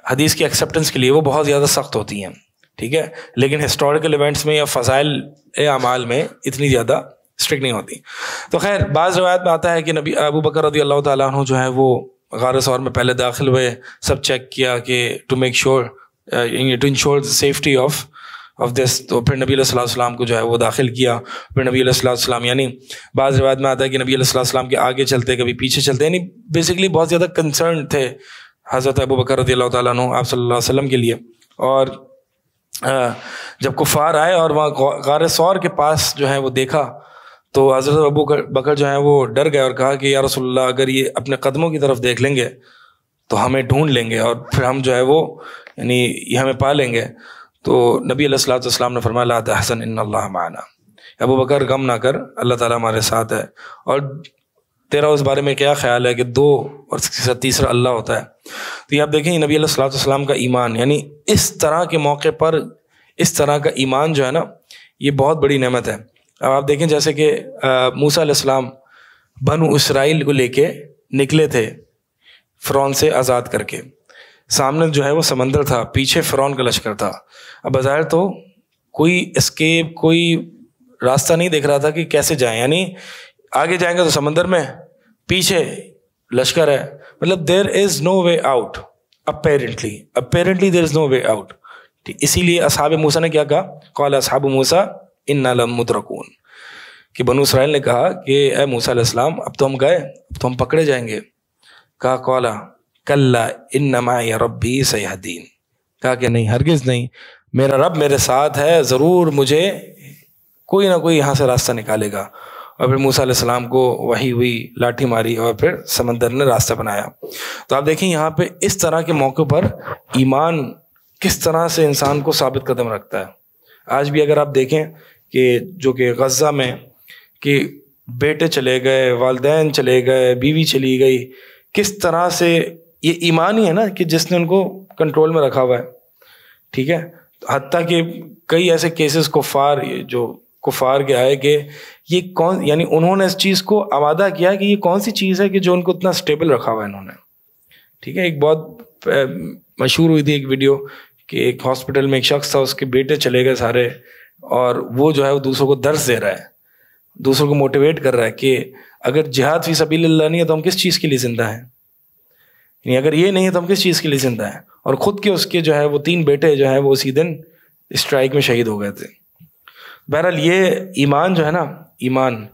हदीस की एक्सेप्टेंस के लिए वो बहुत ज़्यादा सख्त होती हैं ठीक है लेकिन हिस्टोरिकल इवेंट्स में या फजाइल अमाल में इतनी ज़्यादा स्ट्रिक्ट नहीं होती तो खैर बाज़ रवायत में आता है कि नबी अबू बकर रदी अल्लाह तु जो है वो गार में पहले दाखिल हुए सब चेक किया कि to make sure to ensure safety of of this तो फिर नबी सलाम को जो है वो दाखिल किया फिर नबी सलाम यानी बाज़ में आता है कि नबी सलाम के आगे चलते कभी पीछे चलते यानी बेसिकली बहुत ज़्यादा कंसर्न थे हज़रत अबू बकर रदी तु आप वसल्लम के लिए और uh, जब कुफ़ार आए और वहाँ गार सौर के पास जो है वो देखा तो हज़रत अबू बकर जो है वो डर गए और कहा कि यार रसोल्ला अगर ये अपने कदमों की तरफ देख लेंगे तो हमें ढूंढ लेंगे और फिर हम जो है वो यानी यह हमें पा लेंगे तो नबी सलाम ने फरमाया हसन इन माना अबू बकर गम ना कर अल्लाह ताला हमारे साथ है और तेरा उस बारे में क्या ख्याल है कि दो और तीसरा अल्लाह होता है तो ये आप देखें नबी सलाम का ईमान यानी इस तरह के मौके पर इस तरह का ईमान जो है ना ये बहुत बड़ी नमत है अब आप देखें जैसे कि मूसा सलाम बनु इसराइल को लेके निकले थे फ़्रौन से आज़ाद करके सामने जो है वो समंदर था पीछे फ़िरौन का लश्कर था अब बाज़ाहिर तो कोई स्केप कोई रास्ता नहीं देख रहा था कि कैसे जाएं यानी आगे जाएंगे तो समंदर में पीछे लश्कर है मतलब there is no way out apparently apparently there is no way out इसीलिए असहाब मूसा ने क्या कहा कौल असहाब मूसा इन नालम मुद्रकून कि बनू इसराइल ने कहा कि ए मूसा अब तो हम गए अब तो हम पकड़े जाएंगे कहा कौला कल्ला इन नमा रबी सयादीन कहा कि नहीं हरगिज़ नहीं मेरा रब मेरे साथ है ज़रूर मुझे कोई ना कोई यहाँ से रास्ता निकालेगा और फिर मूसा सलाम को वही हुई लाठी मारी और फिर समंदर ने रास्ता बनाया तो आप देखें यहाँ पे इस तरह के मौके पर ईमान किस तरह से इंसान को साबित कदम रखता है आज भी अगर आप देखें कि जो कि गज़ा में कि बेटे चले गए वालदेन चले गए बीवी चली गई किस तरह से ये ईमान ही है ना कि जिसने उनको कंट्रोल में रखा हुआ है ठीक है हती कि कई ऐसे केसेस कुफार जो कुफार के आए कि ये कौन यानी उन्होंने इस चीज़ को आवादा किया कि ये कौन सी चीज़ है कि जो उनको इतना स्टेबल रखा हुआ है इन्होंने ठीक है एक बहुत मशहूर हुई थी एक वीडियो कि एक हॉस्पिटल में एक शख्स था उसके बेटे चले गए सारे और वो जो है वो दूसरों को दर्ज दे रहा है दूसरों को मोटिवेट कर रहा है कि अगर जिहाद फी सबील नहीं है तो हम किस चीज़ के लिए ज़िंदा हैं यानी अगर ये नहीं है तो हम किस चीज़ के लिए जिंदा हैं और खुद के उसके जो है वो तीन बेटे जो है वो उसी दिन स्ट्राइक में शहीद हो गए थे बहरहाल ये ईमान जो है ना ईमान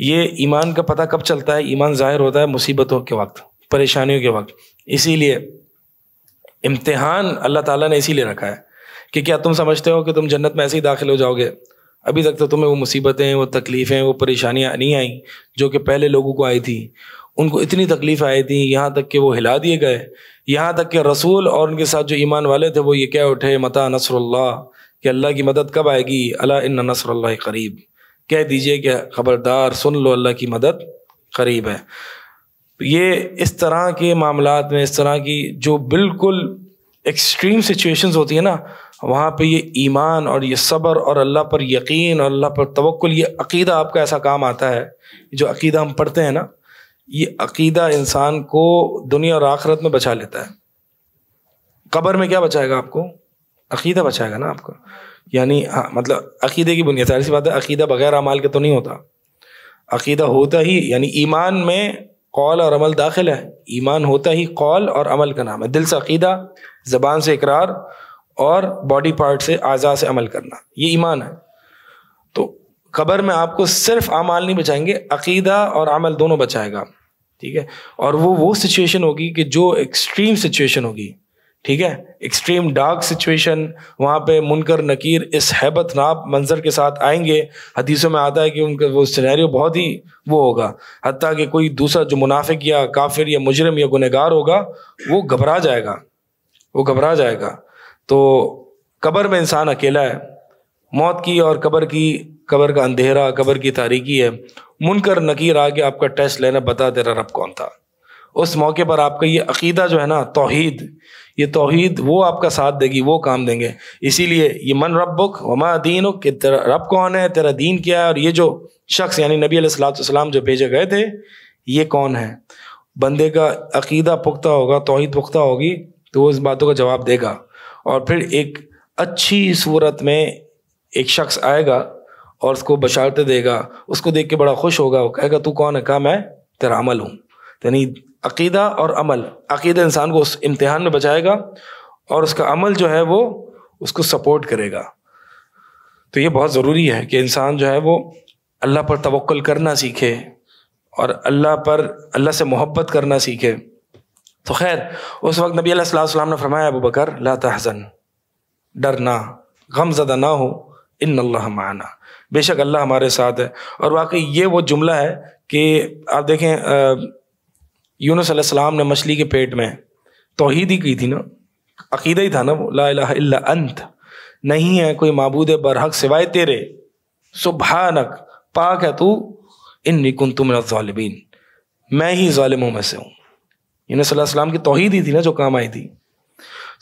ये ईमान का पता कब चलता है ईमान ज़ाहिर होता है मुसीबतों के वक्त परेशानियों के वक्त इसीलिए इम्तिहान अल्लाह ताला ने इसीलिए रखा है कि क्या तुम समझते हो कि तुम जन्नत में ऐसे ही दाखिल हो जाओगे अभी तक तो तुम्हें वो मुसीबतें वो तकलीफ़ें वो परेशानियाँ नहीं आई जो कि पहले लोगों को आई थी उनको इतनी तकलीफ आई थी यहाँ तक कि वो हिला दिए गए यहाँ तक कि रसूल और उनके साथ जो ईमान वाले थे वो ये कह उठे मता नसरल्ला कि अल्लाह की मदद कब आएगी अला इन नसरल्ला करीब कह दीजिए कि ख़बरदार सुन लो अल्लाह की मदद करीब है ये इस तरह के मामला में इस तरह की जो बिल्कुल एक्सट्रीम सिचुएशंस होती है ना वहाँ पे ये ईमान और ये सब्र और अल्लाह पर यकीन और अल्लाह पर तवक्ल ये अकीदा आपका ऐसा काम आता है जो अकीदा हम पढ़ते हैं ना ये अकीदा इंसान को दुनिया और आखरत में बचा लेता है कबर में क्या बचाएगा आपको अकीदा बचाएगा ना आपको यानी हाँ मतलब अकीदे की बुनियाद सारी सी बात है अकीदा बगैर अमाल के तो नहीं होता अकीदा होता ही यानी ईमान में कौल और अमल दाखिल है ईमान होता ही कौल और अमल का नाम है दिल से अकीदा ज़बान से इकरार और बॉडी पार्ट से आज़ा से अमल करना ये ईमान है कबर में आपको सिर्फ अमाल नहीं बचाएंगे अकीदा और अमल दोनों बचाएगा ठीक है और वो वो सिचुएशन होगी कि जो एक्सट्रीम सिचुएशन होगी ठीक है एक्सट्रीम डार्क सिचुएशन वहाँ पे मुनकर नकीर इस हैबत नाप मंजर के साथ आएंगे हदीसों में आता है कि उनका वो सिनेरियो बहुत ही वो होगा हती कि कोई दूसरा जो मुनाफिक या काफिर या मुजरम या गुनहगार होगा वो घबरा जाएगा वो घबरा जाएगा तो कब्र में इंसान अकेला है मौत की और कब्र की कबर का अंधेरा कबर की तारीकी है मुनकर नकीर आके आपका टेस्ट लेना बता तेरा रब कौन था उस मौके पर आपका ये अकीदा जो है ना तोहद ये तोहद वो आपका साथ देगी वो काम देंगे इसीलिए ये मन रबुक वमा दीन कि तेरा रब कौन है तेरा दीन क्या है और ये जो शख्स यानी नबी सलाम जो भेजे गए थे ये कौन है बंदे का अकीदा पुख्ता होगा तोहद पुख्ता होगी तो वो इस बातों का जवाब देगा और फिर एक अच्छी सूरत में एक शख्स आएगा और उसको बशारते देगा उसको देख के बड़ा खुश होगा वो कहेगा तू कौन है कहा मैं तेरा अमल हूँ यानी अकीदा और अमल अकीदा इंसान को उस इम्तहान में बचाएगा और उसका अमल जो है वो उसको सपोर्ट करेगा तो ये बहुत ज़रूरी है कि इंसान जो है वो अल्लाह पर तवक्ल करना सीखे और अल्लाह पर अल्लाह से मोहब्बत करना सीखे तो खैर उस वक्त नबी सलाम ने फरमाया अबू बकर ला तहसन डरना गम ज़दा ना हो इन माना बेशक अल्लाह हमारे साथ है और वाकई ये वो जुमला है कि आप देखें यूनस सलाम ने मछली के पेट में तोहद ही की थी ना अकीदा ही था ना वो ला इला अंत नहीं है कोई मबूद बरहक सिवाय तेरे सुबहानक पाक है तू इन निकुन तुम मैं ही ालिमों में से हूँ यूनुस सलाम की तोहद ही थी ना जो काम आई थी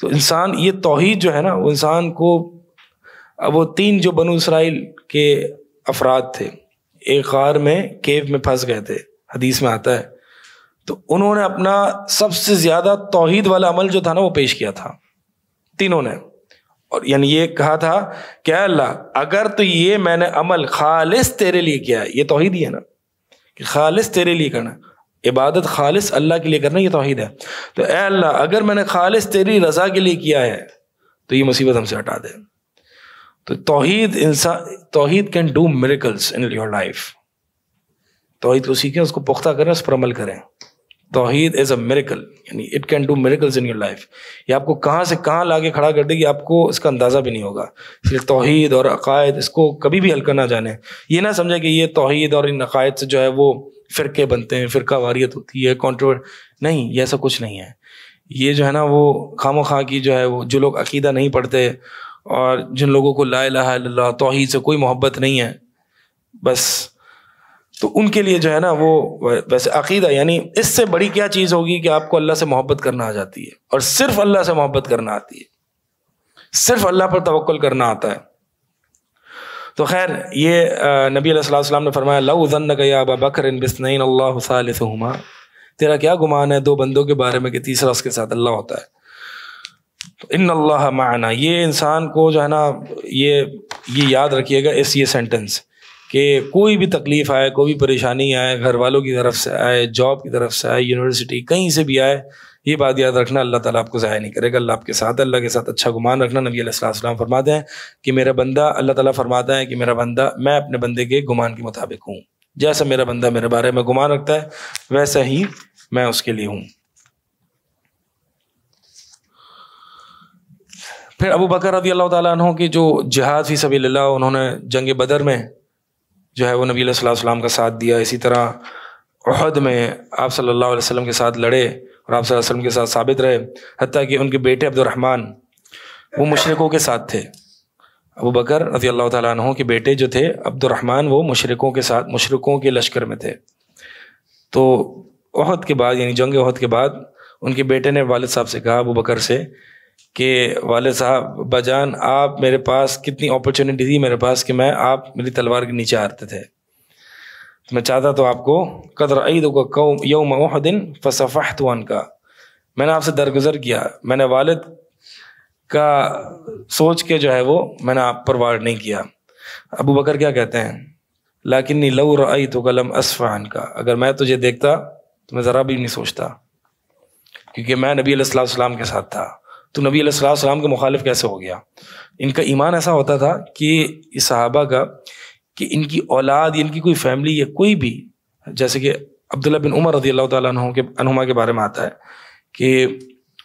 तो इंसान ये तोहद जो है ना वो इंसान को अब वो तीन जो बनु इसराइल के अफराद थे एक गार में केव में फंस गए थे हदीस में आता है तो उन्होंने अपना सबसे ज़्यादा तोहहीद वाला अमल जो था ना वो पेश किया था तीनों ने और यानी ये कहा था कि अल्लाह अगर तो ये मैंने अमल खालिस तेरे लिए किया है ये तोहहीद ही है ना कि खालिस तेरे लिए करना इबादत खालिस अल्लाह के लिए करना ये तोहहीद है तो अल्लाह अगर मैंने खालिस तेरी रज़ा के लिए किया है तो ये मुसीबत हमसे हटा दे तो तोहीद इंसान तोहीद can do miracles in your life तोहीद को सीखें उसको पुख्ता करें उस पर अमल करें तोहीद इज़ अ मेरिकल यानी it can do miracles in your life ये आपको कहाँ से कहाँ लाके खड़ा कर देगी आपको इसका अंदाज़ा भी नहीं होगा फिर तोहीद और अकायद इसको कभी भी हल्का ना जाने ये ना समझे कि ये तोहीद और इन अकायद से जो है वो फ़िरके बनते हैं फ़िरका वारियत होती है कॉन्ट्रोवर नहीं ये ऐसा कुछ नहीं है ये जो है ना वो खामो खां की जो है वो जो लोग अकीदा नहीं पढ़ते और जिन लोगों को ला ला तोहहीद से कोई मोहब्बत नहीं है बस तो उनके लिए जो है ना वो वैसे अकीदा यानी इससे बड़ी क्या चीज़ होगी कि आपको अल्लाह से मोहब्बत करना आ जाती है और सिर्फ अल्लाह से मोहब्बत करना आती है सिर्फ अल्लाह पर तवक्ल करना आता है तो खैर ये नबी वसल्लम ने फरमाया लाउजन गया अबा बकर बिस्नैन अल्लाह तेरा क्या गुमान है दो बंदों के बारे में कि तीसरा उसके साथ अल्लाह होता है इन अल्लाह माना ये इंसान को जो है ना ये ये याद रखिएगा इस ये सेंटेंस कि कोई भी तकलीफ़ आए कोई भी परेशानी आए घर वालों की तरफ से आए जॉब की तरफ से आए यूनिवर्सिटी कहीं से भी आए ये बात याद रखना अल्लाह ताला आपको ज़ाया नहीं करेगा अल्लाह आपके साथ अल्लाह के साथ अच्छा गुमान रखना नबी अलैहिस्सलाम फरमाते हैं कि मेरा बंदा अल्लाह ताला फरमाता है कि मेरा बंदा मैं अपने बंदे के गुमान के मुताबिक हूँ जैसा मेरा बंदा मेरे बारे में गुमान रखता है वैसा ही मैं उसके लिए हूँ फिर अबू बकर रदी अल्लाह तु की जो जहाद फी सभी उन्होंने जंग बदर में जो है वो नबी वसल्लम का साथ दिया इसी तरह अहद में आप सल्लल्लाहु अलैहि वसल्लम के साथ लड़े और आप वसल्लम के साथ साबित रहे हती कि उनके बेटे अब्दुलरहमान वो मशरक़ों के साथ थे अबू बकर रजी अल्लाह तु के बेटे जो थे अब्दुलरहमान वो मशरकों के साथ मशरकों के लश्कर में थे तो अहद के बाद यानी जंग अहद के बाद उनके बेटे ने वालद साहब से कहा अबू बकर से कि वाले साहब बजान आप मेरे पास कितनी अपॉर्चुनिटी थी मेरे पास कि मैं आप मेरी तलवार के नीचे हारते थे तो मैं चाहता तो आपको कदर ईद का फ़सफ़ाहतवान का मैंने आपसे दरगुजर किया मैंने वालद का सोच के जो है वो मैंने आप पर वार नहीं किया अबू बकर क्या कहते हैं लाकिन लऊ रई तो कलम असफ़ान का अगर मैं तुझे देखता तो मैं ज़रा भी नहीं सोचता क्योंकि मैं नबी सलाम के साथ था तो नबी सलाम के मुखालिफ कैसे हो गया इनका ईमान ऐसा होता था कि इस सहाबा का कि इनकी औलाद इनकी कोई फैमिली या कोई भी जैसे कि अब्दुल्ला बिन उमर रदी अल्लाह के अनुमा के बारे में आता है कि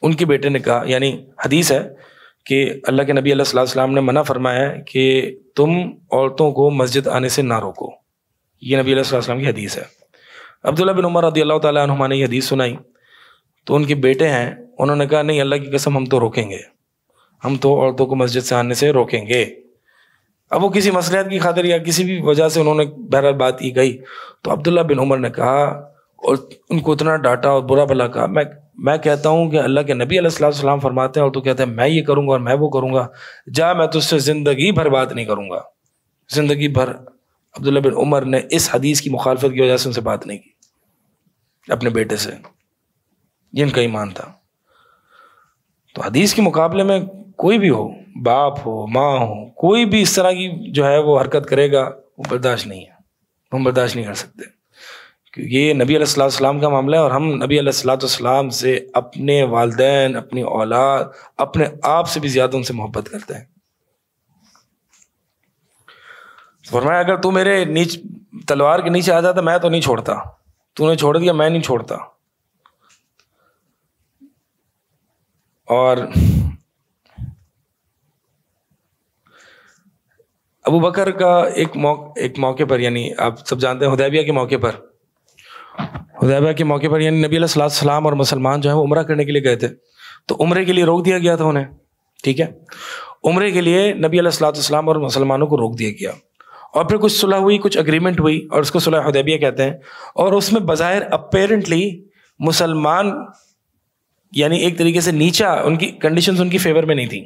उनके बेटे ने कहा यानी हदीस है कि अल्लाह के नबी सलाम ने मना फरमाया है कि तुम औरतों को मस्जिद आने से ना रोको ये नबी सलाम की हदीस है अब्दुल्ला बिन उमर रदी अल्लाह तुमा ने यह हदीस सुनाई तो उनके बेटे हैं उन्होंने कहा नहीं अल्लाह की कसम हम तो रोकेंगे हम तो औरतों को मस्जिद से आने से रोकेंगे अब वो किसी मसलियत की खातिर या किसी भी वजह से उन्होंने बहरहाल बात की गई तो अब्दुल्ला बिन उमर ने कहा और उनको इतना डांटा और बुरा भला कहा मैं मैं कहता हूँ कि अल्लाह के नबी सलाम फरमाते हैं और तो कहते हैं मैं ये करूँगा और मैं वो करूँगा जा मैं तुझसे ज़िंदगी भर बात नहीं करूँगा ज़िंदगी भर अब्दुल्ला बिन उमर ने इस हदीस की मुखालफत की वजह से उनसे बात नहीं की अपने बेटे से जिनका ईमान था तो हदीस के मुकाबले में कोई भी हो बाप हो माँ हो कोई भी इस तरह की जो है वो हरकत करेगा वो बर्दाश्त नहीं है हम बर्दाश्त नहीं कर सकते क्योंकि ये नबी सलाम का मामला है और हम नबी सलाम से अपने वालदेन अपनी औलाद अपने आप से भी ज़्यादा उनसे मोहब्बत करते हैं फरमाया अगर तू मेरे नीच तलवार के नीचे आ जाता तो मैं तो नहीं छोड़ता तूने छोड़ दिया मैं नहीं छोड़ता और अबू बकर का एक मौक एक मौके पर यानी आप सब जानते हैं हदैबिया के मौके पर हदैबिया के मौके पर यानी नबी सलाम और मुसलमान जो है वो उम्र करने के लिए गए थे तो उम्र के लिए रोक दिया गया था उन्हें ठीक है उमरे के लिए नबी सलाम और मुसलमानों को रोक दिया गया और फिर कुछ सुलह हुई कुछ अग्रीमेंट हुई और उसको सुलह हदैबिया कहते हैं और उसमें बज़ाहिर अपेरेंटली मुसलमान यानी एक तरीके से नीचा उनकी कंडीशन उनकी फेवर में नहीं थी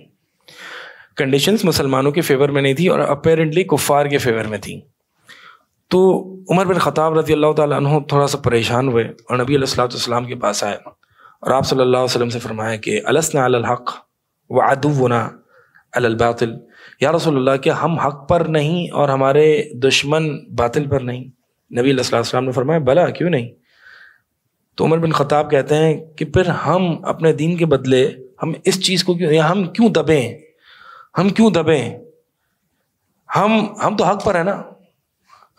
कंडीशन मुसलमानों के फेवर में नहीं थी और अपेरेंटली कुफार के फेवर में थी तो उमर बिन ख़ताब रजी अल्लाह तह थोड़ा सा परेशान हुए और नबी सलाम के पास आए और आप सल्लल्लाहु अलैहि वसल्लम से फरमाया कि अलसना हक़ व अदुवना अलबातिल या रसोल्ला के हम हक़ पर नहीं और हमारे दुश्मन बातिल पर नहीं नबी सलाम ने फरमाया भला क्यों नहीं तो उमर बिन खताब कहते हैं कि फिर हम अपने दीन के बदले हम इस चीज़ को क्यों हम क्यों दबें हम क्यों दबें हम हम तो हक पर है ना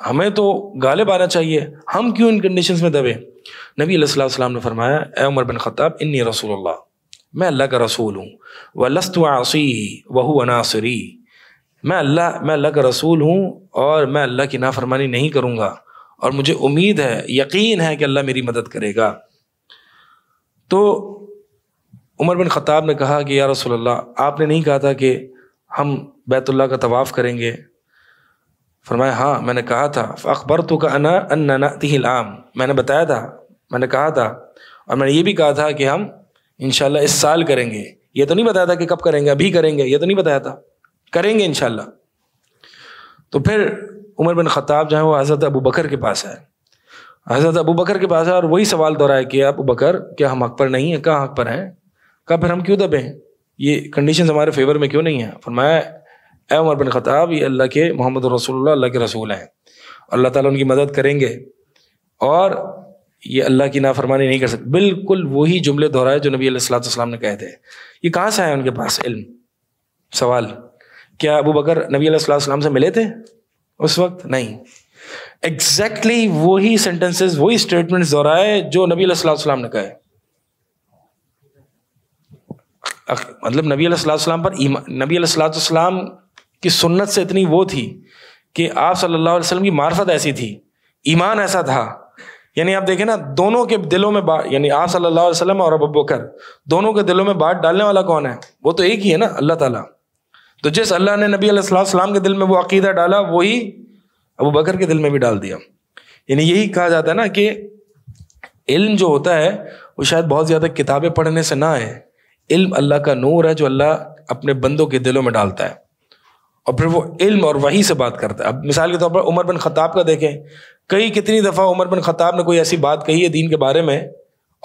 हमें तो गालिब आना चाहिए हम क्यों इन कंडीशंस में दबे नबी सलाम ने फरमाया ए उमर बिन ख़ताब इन्नी रसूल मैं अल्लाह का रसूल हूँ व लस्त आसी वहू अनासरी मैं अल्लाह मैं अल्लाह का रसूल हूँ और मैं अल्लाह की नाफरमानी नहीं करूँगा और मुझे उम्मीद है यकीन है कि अल्लाह मेरी मदद करेगा तो उमर बिन ख़ताब ने कहा कि या रसोल्ला आपने नहीं कहा था कि हम बैतुल्ला का तवाफ़ करेंगे फरमाया हाँ मैंने कहा था अकबर तो का अना अन्ना आम मैंने बताया था मैंने कहा था और मैंने ये भी कहा था कि हम इन इस साल करेंगे ये तो नहीं बताया था कि कब करेंगे अभी करेंगे ये तो नहीं बताया था करेंगे इन तो फिर उमर बिन ख़ताब जो है वो हज़रत अबू बकर के पास है हज़रत अबू बकर के पास है और वही सवाल दोहराया कि अबू बकर क्या हम हक पर नहीं है कहाँ हक पर हैं कहा फिर हम क्यों दबे हैं ये कंडीशन हमारे फेवर में क्यों नहीं है फरमाया ए उमर बिन ख़ताब ये अल्लाह के मोहम्मद रसूल अल्लाह के रसूल हैं अल्लाह ताला उनकी मदद करेंगे और ये अल्लाह की नाफरमानी नहीं कर सकते बिल्कुल वही जुमले दोहराए जो नबी सलाम ने कहे थे ये कहाँ से आया उनके पास इल्म सवाल क्या अबू बकर नबी सलाम से मिले थे उस वक्त नहीं एग्जैक्टली exactly वही सेंटेंसेस वही स्टेटमेंट्स दोहराए जो नबी सलाम ने कहे मतलब नबी सलाम पर नबी सलाम की सुन्नत से इतनी वो थी कि आप सल्लल्लाहु अलैहि वसल्लम की मार्फत ऐसी थी ईमान ऐसा था यानी आप देखें ना दोनों के दिलों में बात यानी आप सल्लल्लाहु अलैहि वसल्लम और अब बकर दोनों के दिलों में बात डालने वाला कौन है वो तो एक ही है ना अल्लाह ताला तो जिस अल्लाह ने नबी सलाम के दिल में वो अकीदा डाला वही अबू बकर के दिल में भी डाल दिया यानी यही कहा जाता है ना कि इल्म जो होता है वो शायद बहुत ज़्यादा किताबें पढ़ने से ना आए इल्म अल्लाह का नूर है जो अल्लाह अपने बंदों के दिलों में डालता है और फिर वो इल्म और वही से बात करता है अब मिसाल के तौर पर उमर बिन खताब का देखें कई कितनी दफ़ा उमर बिन खताब ने कोई ऐसी बात कही है दीन के बारे में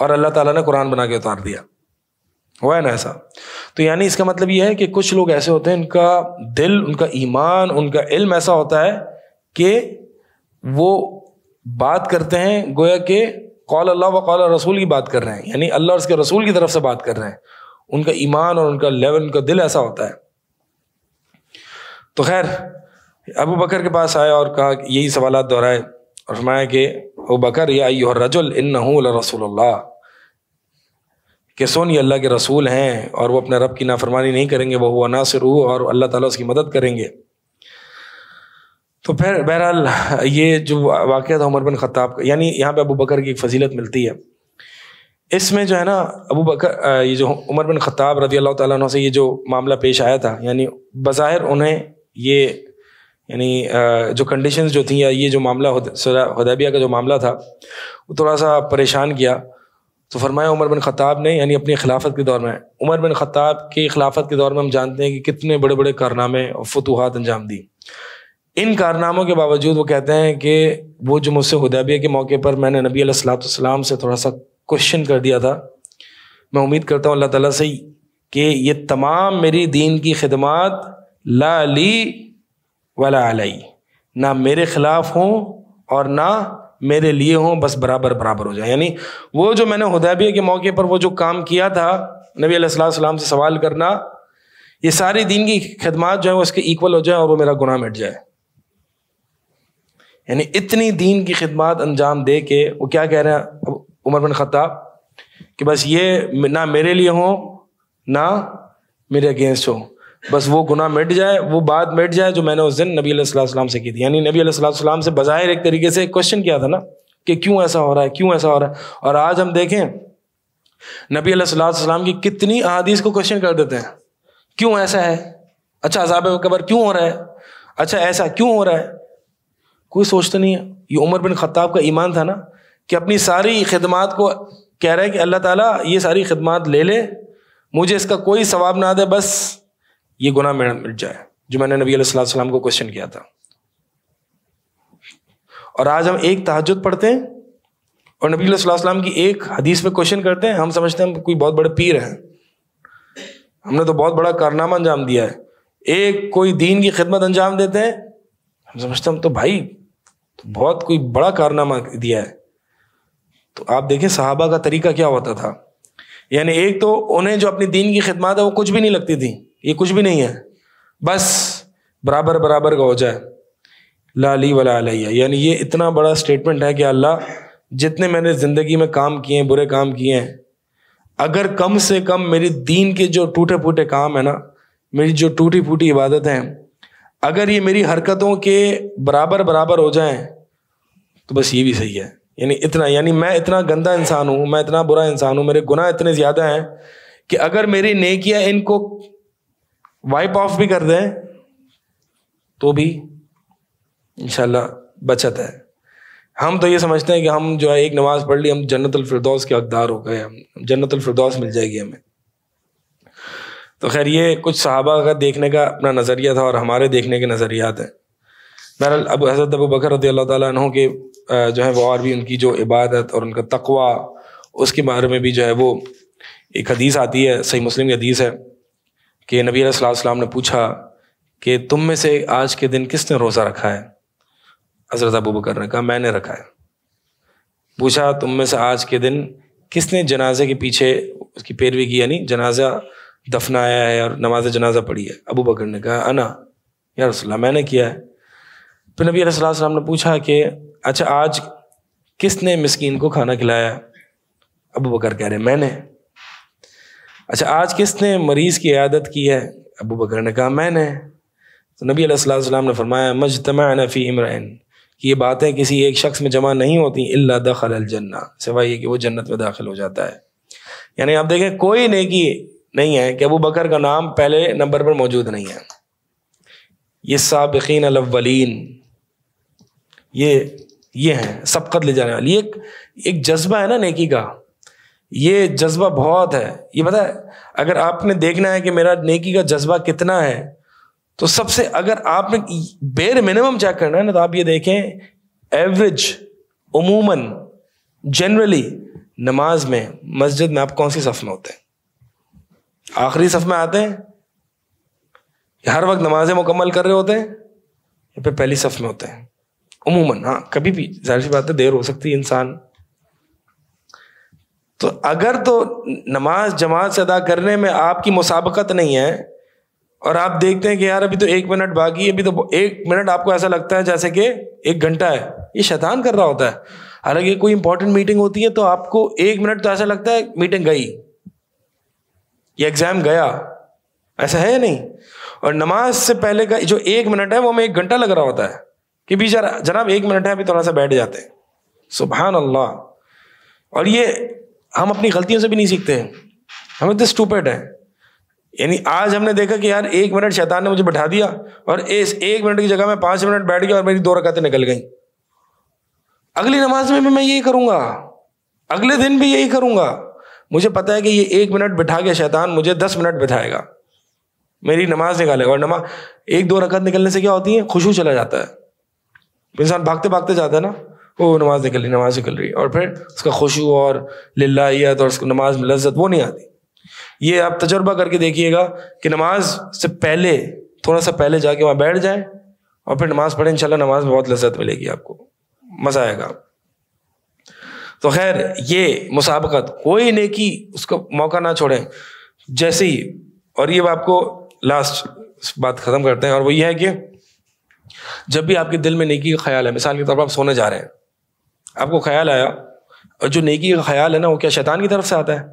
और अल्लाह ताला ने कुरान बना के उतार दिया हुआ है ना ऐसा तो यानी इसका मतलब यह है कि कुछ लोग ऐसे होते हैं इनका दिल उनका ईमान उनका इल्म ऐसा होता है कि वो बात करते हैं गोया के कौल अल्लाह व कौल रसूल की बात कर रहे हैं यानी अल्लाह और उसके रसूल की तरफ से बात कर रहे हैं उनका ईमान और उनका लेवल उनका दिल ऐसा होता है तो खैर अबू बकर के पास आया और कहा यही सवाल दोहराए और फरमाया कि अबू बकर या रजुल इन रसूल कि सोन ये अल्लाह के रसूल हैं और वो अपने रब की नाफरमानी नहीं करेंगे वह हुआ नासिर हो और अल्लाह ताला उसकी मदद करेंगे तो फिर बहरहाल ये जो वाक़ था उमर बिन ख़त्ताब का यानी यहाँ पे अबू बकर की एक फजीलत मिलती है इसमें जो है ना अबू बकर ये जो उमर बिन ख़त्ताब रजी अल्लाह ताला से ये जो मामला पेश आया था यानी बज़ाहिर उन्हें ये यानी जो कंडीशंस जो थी या ये जो मामला हुदैबिया का जो मामला था वो थोड़ा सा परेशान किया तो फरमाया उमर बिन खताब ने यानी अपनी खिलाफत के दौर में उमर बिन खताब की खिलाफत के दौर में हम जानते हैं कि कितने बड़े बड़े कारनामे और फतूहत अंजाम दी इन कारनामों के बावजूद वो कहते हैं कि वो जो मुझसे हुदैबिया के मौके पर मैंने नबी सलाम से थोड़ा सा क्वेश्चन कर दिया था मैं उम्मीद करता हूँ अल्लाह ताला से कि ये तमाम मेरी दीन की खिदमत ला अली वाला ना मेरे ख़िलाफ़ हों और ना मेरे लिए हों बस बराबर बराबर हो जाए यानी वो जो मैंने हदैबिया के मौके पर वो जो काम किया था नबी सलाम से सवाल करना ये सारी दिन की खदमात जो है वो इसके इक्वल हो जाए और वो मेरा गुनाह मिट जाए यानी इतनी दीन की खिदमत अंजाम दे के वो क्या कह रहे हैं अब उमर बन खत्ताब कि बस ये ना मेरे लिए हो ना मेरे अगेंस्ट हो बस वो गुनाह मिट जाए वो बात मिट जाए जो मैंने उस दिन नबी सलाम से की थी यानी नबी सलाम से बज़ाहिर एक तरीके से क्वेश्चन किया था ना कि क्यों ऐसा हो रहा है क्यों ऐसा हो रहा है और आज हम देखें नबी सलाम की कितनी अहादीस को क्वेश्चन कर देते हैं क्यों ऐसा है अच्छा अजाब कबर क्यों हो रहा है अच्छा ऐसा क्यों हो रहा है कोई सोचता नहीं है ये उमर बिन खत्ताब का ईमान था ना कि अपनी सारी खदमात को कह रहे हैं कि अल्लाह ताला ये सारी खिदमत ले ले मुझे इसका कोई सवाब ना दे बस ये गुना मिट जाए जो मैंने नबी सलाम को क्वेश्चन किया था और आज हम एक तहजद पढ़ते हैं और नबी सलाम की एक हदीस में क्वेश्चन करते हैं हम समझते हैं हम कोई बहुत बड़े पीर हैं हमने तो बहुत बड़ा कारनामा अंजाम दिया है एक कोई दीन की खिदमत अंजाम देते हैं हम समझते हम तो भाई तो बहुत कोई बड़ा कारनामा दिया है तो आप देखें साहबा का तरीका क्या होता था यानी एक तो उन्हें जो अपनी दीन की खिदमत है वो कुछ भी नहीं लगती थी ये कुछ भी नहीं है बस बराबर बराबर का हो जाए लाली वाला अलैया यानी ये इतना बड़ा स्टेटमेंट है कि अल्लाह जितने मैंने ज़िंदगी में काम किए हैं बुरे काम किए हैं अगर कम से कम मेरी दीन के जो टूटे फूटे काम है ना मेरी जो टूटी फूटी इबादत हैं अगर ये मेरी हरकतों के बराबर बराबर हो जाएं तो बस ये भी सही है यानी इतना यानी मैं इतना गंदा इंसान हूँ मैं इतना बुरा इंसान हूँ मेरे गुनाह इतने ज़्यादा हैं कि अगर मेरी नेकियाँ इनको वाइप ऑफ भी कर दें तो भी इंशाल्लाह बचत है हम तो ये समझते हैं कि हम जो है एक नमाज पढ़ ली हम जन्नतल फिरदौस के हकदार हो गए हम जन्नतल फिरदौस मिल जाएगी हमें तो खैर ये कुछ सहाबा का देखने का अपना नज़रिया था और हमारे देखने के नज़रियात हैं बहरहाल अब हज़रत अबू बकर रदी अल्लाह के जो है वो और भी उनकी जो इबादत और उनका तकवा उसके बारे में भी जो है वो एक हदीस आती है सही मुस्लिम की हदीस है कि नबी सलाम ने पूछा कि तुम में से आज के दिन किसने रोज़ा रखा है हज़रत अबू बकर ने कहा मैंने रखा है पूछा तुम में से आज के दिन किसने जनाजे के पीछे उसकी पैरवी की यानी जनाजा दफनाया है और नमाज जनाजा पढ़ी है अबू बकर ने कहा अना या रसोल्ला मैंने किया है फिर नबी सलाम ने पूछा कि अच्छा आज किसने मिसकीन को खाना खिलाया अबू बकर कह रहे मैंने अच्छा आज किसने मरीज़ की आदत की है अबू बकर ने कहा मैंने तो नबी अलैहिस्सलाम ने फरमाया मजतमा नफ़ी इमरान कि ये बातें किसी एक शख्स में जमा नहीं होती इल्ला दखल अलजन्ना सिवाय ये कि वो जन्नत में दाखिल हो जाता है यानी आप देखें कोई नेकी नहीं है कि अबू बकर का नाम पहले नंबर पर मौजूद नहीं है ये सबकिन अलवलिन ये ये हैं सबकत ले जाने वाली एक एक जज्बा है ना नेकी का ये जज्बा बहुत है ये पता है अगर आपने देखना है कि मेरा नेकी का जज्बा कितना है तो सबसे अगर आपने बेर मिनिमम चेक करना है ना तो आप ये देखें एवरेज उमूमन जनरली नमाज में मस्जिद में आप कौन सी सफ में होते हैं आखिरी सफ में आते हैं हर वक्त नमाजें मुकम्मल कर रहे होते हैं या फिर पहली सफ में होते हैं उमूमन हाँ कभी भी जाहिर सी बात है देर हो सकती है इंसान तो अगर तो नमाज जमात से अदा करने में आपकी मुसाबकत नहीं है और आप देखते हैं कि यार अभी तो एक मिनट बाकी अभी तो एक मिनट आपको ऐसा लगता है जैसे कि एक घंटा है ये शैतान कर रहा होता है हालांकि कोई इंपॉर्टेंट मीटिंग होती है तो आपको एक मिनट तो ऐसा लगता है मीटिंग गई ये एग्ज़ाम गया ऐसा है नहीं और नमाज से पहले का जो एक मिनट है वो हमें एक घंटा लग रहा होता है कि भी जरा जनाब एक मिनट है अभी थोड़ा सा बैठ जाते हैं सुबहान अल्लाह और ये हम अपनी गलतियों से भी नहीं सीखते हैं हम इतने स्टूपेड हैं यानी आज हमने देखा कि यार एक मिनट शैतान ने मुझे बैठा दिया और इस एक मिनट की जगह मैं पांच मिनट बैठ गया और मेरी दो रकतें निकल गई अगली नमाज में भी मैं यही करूंगा अगले दिन भी यही करूंगा मुझे पता है कि ये एक मिनट बिठा के शैतान मुझे दस मिनट बिठाएगा मेरी नमाज निकालेगा और नमाज एक दो रकत निकलने से क्या होती है खुशबू चला जाता है इंसान भागते भागते जाता है ना वो नमाज निकल रही नमाज निकल रही और फिर उसका खुशू और लात और उसको नमाज में लज्जत वो नहीं आती ये आप तजर्बा करके देखिएगा कि नमाज से पहले थोड़ा सा पहले जाके वहाँ बैठ जाए और फिर नमाज पढ़े इनशाला नमाज में बहुत लज्जत मिलेगी आपको मज़ा आएगा तो खैर ये मुसाबकत कोई नेकी उसका मौका ना छोड़ें जैसे ही और ये आपको लास्ट बात ख़त्म करते हैं और वो ये है कि जब भी आपके दिल में नेकी का ख्याल है मिसाल के तौर पर आप सोने जा रहे हैं आपको ख्याल आया और जो नेकी का ख्याल है ना वो क्या शैतान की तरफ से आता है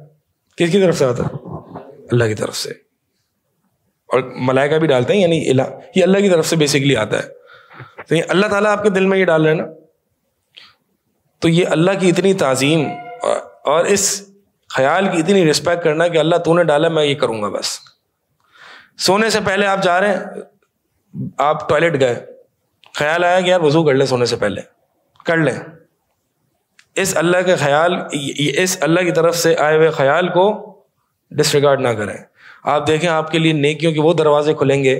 किसकी तरफ से आता है अल्लाह की तरफ से और मलाइका भी डालते हैं यानी इला ये अल्लाह की तरफ से बेसिकली आता है तो ये अल्लाह ताला आपके दिल में ये डाल रहे हैं ना तो ये अल्लाह की इतनी तज़ीम और इस ख्याल की इतनी रिस्पेक्ट करना कि अल्लाह तूने डाला मैं ये करूँगा बस सोने से पहले आप जा रहे हैं आप टॉयलेट गए ख्याल आया कि यार वजू कर लें सोने से पहले कर लें इस अल्लाह के ख्याल इस अल्लाह की तरफ से आए हुए ख्याल को डिसरिगार्ड ना करें आप देखें आपके लिए नेकियों के वो दरवाजे खुलेंगे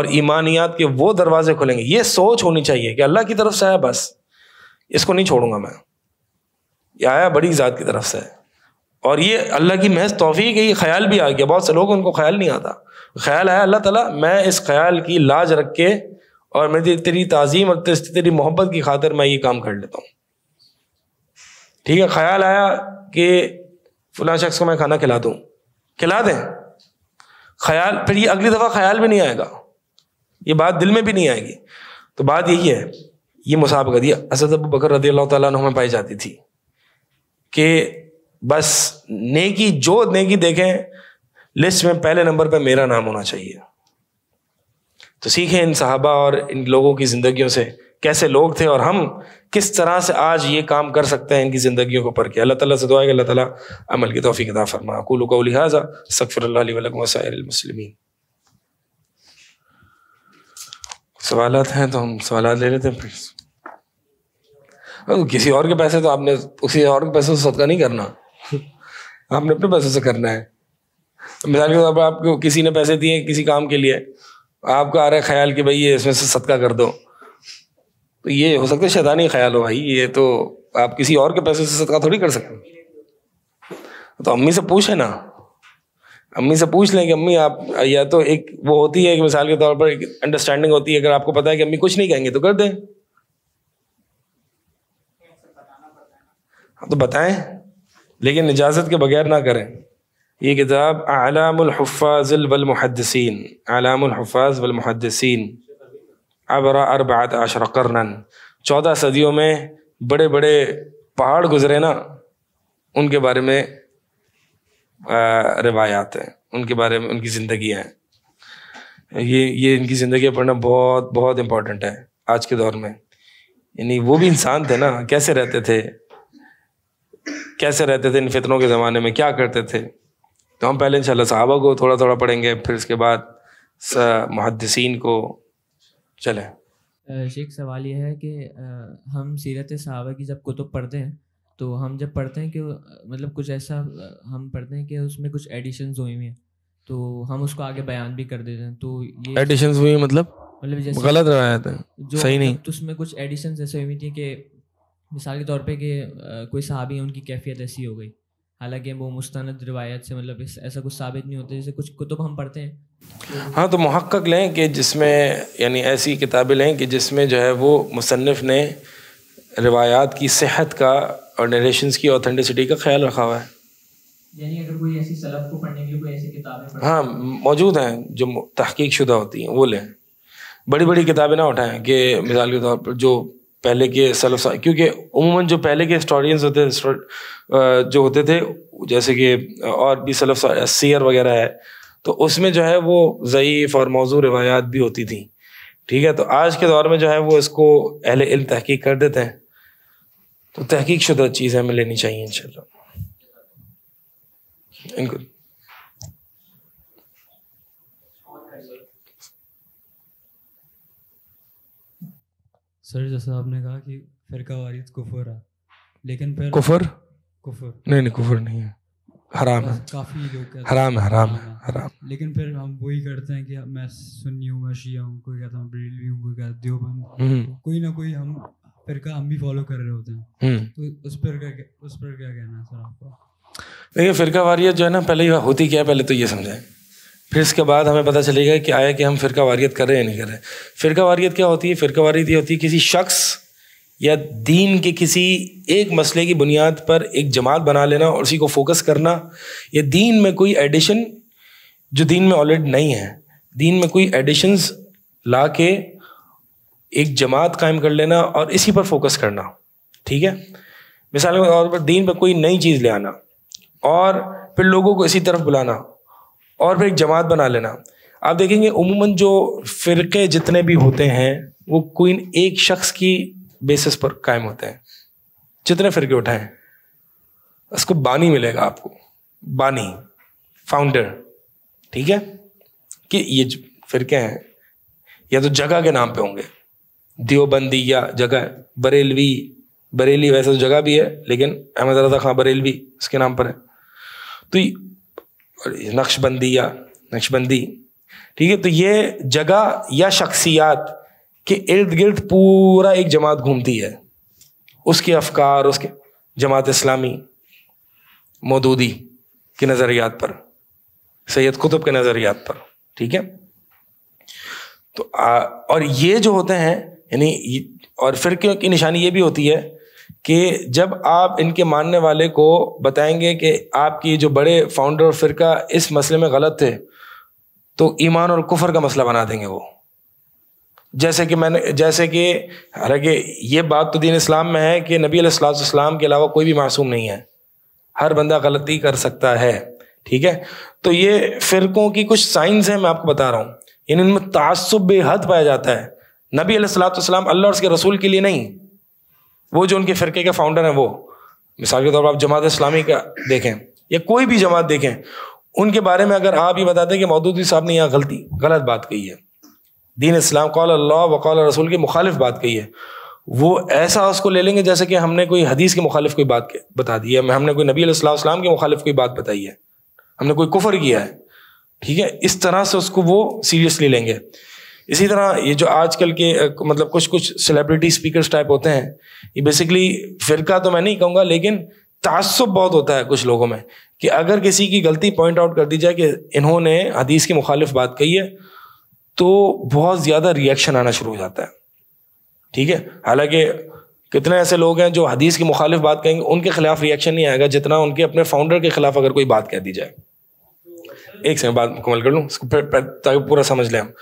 और ईमानियात के वो दरवाजे खुलेंगे ये सोच होनी चाहिए कि अल्लाह की तरफ से आया बस इसको नहीं छोड़ूंगा मैं ये आया बड़ी ज़ात की तरफ से और ये अल्लाह की महज तोफ़ी के ये ख्याल भी आ गया बहुत से लोग उनको ख्याल नहीं आता ख्याल आया अल्लाह तला मैं इस ख्याल की लाज रख के और मेरी तेरी तज़ीम और तेरी मोहब्बत की खातिर मैं ये काम कर लेता हूँ ठीक है ख्याल आया कि फला शख्स को मैं खाना खिला दूँ खिला दें ख्याल फिर ये अगली दफ़ा ख्याल भी नहीं आएगा ये बात दिल में भी नहीं आएगी तो बात यही है ये मुसाबकत ये असद अबू बकर रदी अल्लाह ताला में पाई जाती थी कि बस नेकी जो नेकी देखें लिस्ट में पहले नंबर पर मेरा नाम होना चाहिए तो सीखें इन साहबा और इन लोगों की ज़िंदगियों से कैसे लोग थे और हम किस तरह से आज ये काम कर सकते हैं इनकी ज़िंदगियों को पढ़ के अल्लाह ताला से दुआ है अल्लाह ताला अमल की तोफ़ी अदा फरमा को लिहाजा सकफ़र वसमसलिमिन सवाल हैं तो हम सवाल ले लेते हैं फिर किसी और के पैसे तो आपने उसी और के पैसे से सदका नहीं करना आपने अपने पैसे से करना है मिसाल के तौर पर आपको किसी ने पैसे दिए किसी काम के लिए आपका आ रहा है ख्याल कि भाई ये इसमें से सदका कर दो तो ये हो सकता है शैतानी ख्याल हो भाई ये तो आप किसी और के पैसे से सदका थोड़ी कर सकते तो अम्मी से पूछे ना अम्मी से पूछ लें कि अम्मी आप या तो एक वो होती है कि मिसाल के तौर पर एक अंडरस्टैंडिंग होती है अगर आपको पता है कि अम्मी कुछ नहीं कहेंगे तो कर दें हाँ, तो बताएं लेकिन इजाज़त के बगैर ना करें ये किताब आलामुल वलमुहदसिन वल मुहद्दसीन आलामुल वल अबरा अरबात आशर करन चौदह सदियों में बड़े बड़े पहाड़ गुजरे ना उनके बारे में रिवायात हैं उनके बारे में उनकी ज़िंदगी हैं ये ये इनकी ज़िंदगी पढ़ना बहुत बहुत इम्पोर्टेंट है आज के दौर में यानी वो भी इंसान थे ना कैसे रहते थे कैसे रहते थे इन फितनों के ज़माने में क्या करते थे तो हम पहले इंशाल्लाह शाबा को थोड़ा थोड़ा पढ़ेंगे फिर उसके बाद मुहदसिन को चले शेख सवाल यह है कि हम सीरत सहाबा की जब कुतुब पढ़ते हैं तो हम जब पढ़ते हैं कि मतलब कुछ ऐसा हम पढ़ते हैं कि उसमें कुछ एडिशन हुई हुई हैं तो हम उसको आगे बयान भी कर देते हैं तो ये एडिशन हुई मतलब मतलब जैसे गलत रवायत है जो सही नहीं तो उसमें कुछ एडिशन ऐसे हुई थी कि मिसाल के तौर पे कि कोई सहाबी है उनकी कैफियत ऐसी हो गई हालांकि वो मुस्ंद रिवायत से मतलब ऐसा कुछ साबित नहीं होता जैसे कुछ कुतुब हम पढ़ते हैं हाँ तो महक्क लें कि जिसमें यानी ऐसी किताबें लें कि जिसमें जो है वो मुसनफ़ ने रिवायात की सेहत का और नरेशन की ऑथेंटिसिटी का ख्याल रखा हुआ है हाँ मौजूद हैं जो तहकीक शुदा होती हैं वो लें बड़ी बड़ी किताबें ना उठाएं कि मिसाल के तौर पर जो पहले के सलफ क्योंकि उमूमन जो पहले के हिस्टोरियंस होते जो होते थे जैसे कि और भी सलफ सीयर वगैरह है तो उसमें जो है वो ज़यीफ़ और मौजू रवायात भी होती थी ठीक है तो आज के दौर में जो है वो इसको अहल इल्म तहकीक कर देते हैं तो तहकीक शुदा चीज़ हमें लेनी चाहिए इन इनको सर जैसा आपने कहा कि फिरका वारियत तो कुफर है लेकिन फिर कुफर कुफर नहीं नहीं कुफर नहीं है हराम है काफ़ी लोग कहते हराम है हराम है हाँ। हराम लेकिन फिर हम वही करते हैं कि मैं सुन्नी हूं मैं शिया हूं कोई कहता हूं बरेलवी हूं कोई कहता हूं देवबंद हम्म। कोई ना कोई हम फिर का हम भी फॉलो कर रहे होते हैं हम्म। तो उस पर क्या उस पर क्या कहना है सर आपका देखिए फिरका वारियत जो है ना पहले ही होती क्या है पहले तो ये समझाएं फिर इसके बाद हमें पता चलेगा कि आया कि हम फ़िरका वारियत कर रहे हैं नहीं कर रहे फ़िरका वारियत क्या होती है फ़िरका वारियत ये होती है किसी शख्स या दीन के किसी एक मसले की बुनियाद पर एक जमात बना लेना और उसी को फोकस करना या दीन में कोई एडिशन जो दीन में ऑलरेडी नहीं है दीन में कोई एडिशंस ला के एक जमात कायम कर लेना और इसी पर फोकस करना ठीक है मिसाल के तौर पर दीन पर कोई नई चीज़ ले आना और फिर लोगों को इसी तरफ बुलाना और फिर एक जमात बना लेना आप देखेंगे उमूमन जो फ़िरके जितने भी होते हैं वो कोई एक शख्स की बेसिस पर कायम होते हैं जितने फ़िरके उठाएं उसको बानी मिलेगा आपको बानी फाउंडर ठीक है कि ये फ़िरके हैं या तो जगह के नाम पे होंगे दियोबंदी या जगह बरेलवी बरेली वैसे तो जगह भी है लेकिन अहमद रजा खां बरेलवी उसके नाम पर है तो नक्शबंदिया नक्शबंदी ठीक है तो ये जगह या शख्सियात के इर्द गिर्द पूरा एक जमात घूमती है उसके अफकार उसके जमात इस्लामी मौदूदी के नज़रियात पर सैयद कुतुब के नज़रियात पर ठीक है तो आ, और ये जो होते हैं यानी और फिर की निशानी ये भी होती है कि जब आप इनके मानने वाले को बताएंगे कि आपकी जो बड़े फाउंडर और फिरका इस मसले में गलत थे तो ईमान और कुफर का मसला बना देंगे वो जैसे कि मैंने जैसे कि हालांकि ये बात तो दीन इस्लाम में है कि नबी अलैहिस्सलाम के अलावा कोई भी मासूम नहीं है हर बंदा गलती कर सकता है ठीक है तो ये फिरकों की कुछ साइंस हैं मैं आपको बता रहा हूँ इन इनमें तसब बेहद पाया जाता है नबी सलाम अल्लाह और उसके रसूल के लिए नहीं वो जो उनके फ़िरके के फाउंडर हैं वो मिसाल के तौर पर आप जमात इस्लामी का देखें या कोई भी जमात देखें उनके बारे में अगर आप ये बताते हैं कि मौदूदी साहब ने यहाँ गलती गलत बात कही है दीन इस्लाम कौल अल्लाह व कौल रसूल की मुखालिफ बात कही है वो ऐसा उसको ले लेंगे जैसे कि हमने कोई हदीस के मुखालिफ कोई बात बता दी है हमने कोई नबी अलैहिस्सलाम के मुखालिफ कोई बात बताई है हमने कोई कुफर किया है ठीक है इस तरह से उसको वो सीरियसली लेंगे इसी तरह ये जो आजकल के मतलब कुछ कुछ सेलिब्रिटी स्पीकर्स टाइप होते हैं ये बेसिकली फिरका तो मैं नहीं कहूँगा लेकिन तसब बहुत होता है कुछ लोगों में कि अगर किसी की गलती पॉइंट आउट कर दी जाए कि इन्होंने हदीस की मुखालिफ बात कही है तो बहुत ज़्यादा रिएक्शन आना शुरू हो जाता है ठीक है हालांकि कितने ऐसे लोग हैं जो हदीस की मुखालिफ बात कहेंगे उनके खिलाफ रिएक्शन नहीं आएगा जितना उनके अपने फाउंडर के खिलाफ अगर कोई बात कह दी जाए एक से बात मुकमल कर लूँ ताकि पूरा समझ लें हम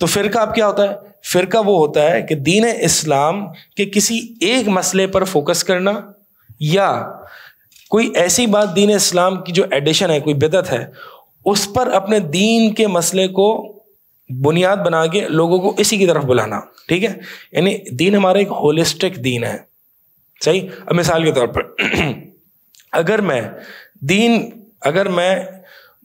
तो फिर अब क्या होता है फिर वो होता है कि दीन इस्लाम के किसी एक मसले पर फोकस करना या कोई ऐसी बात दीन इस्लाम की जो एडिशन है कोई बिदत है उस पर अपने दीन के मसले को बुनियाद बना के लोगों को इसी की तरफ बुलाना ठीक है यानी दीन हमारा एक होलिस्टिक दीन है सही अब मिसाल के तौर पर अगर मैं दीन अगर मैं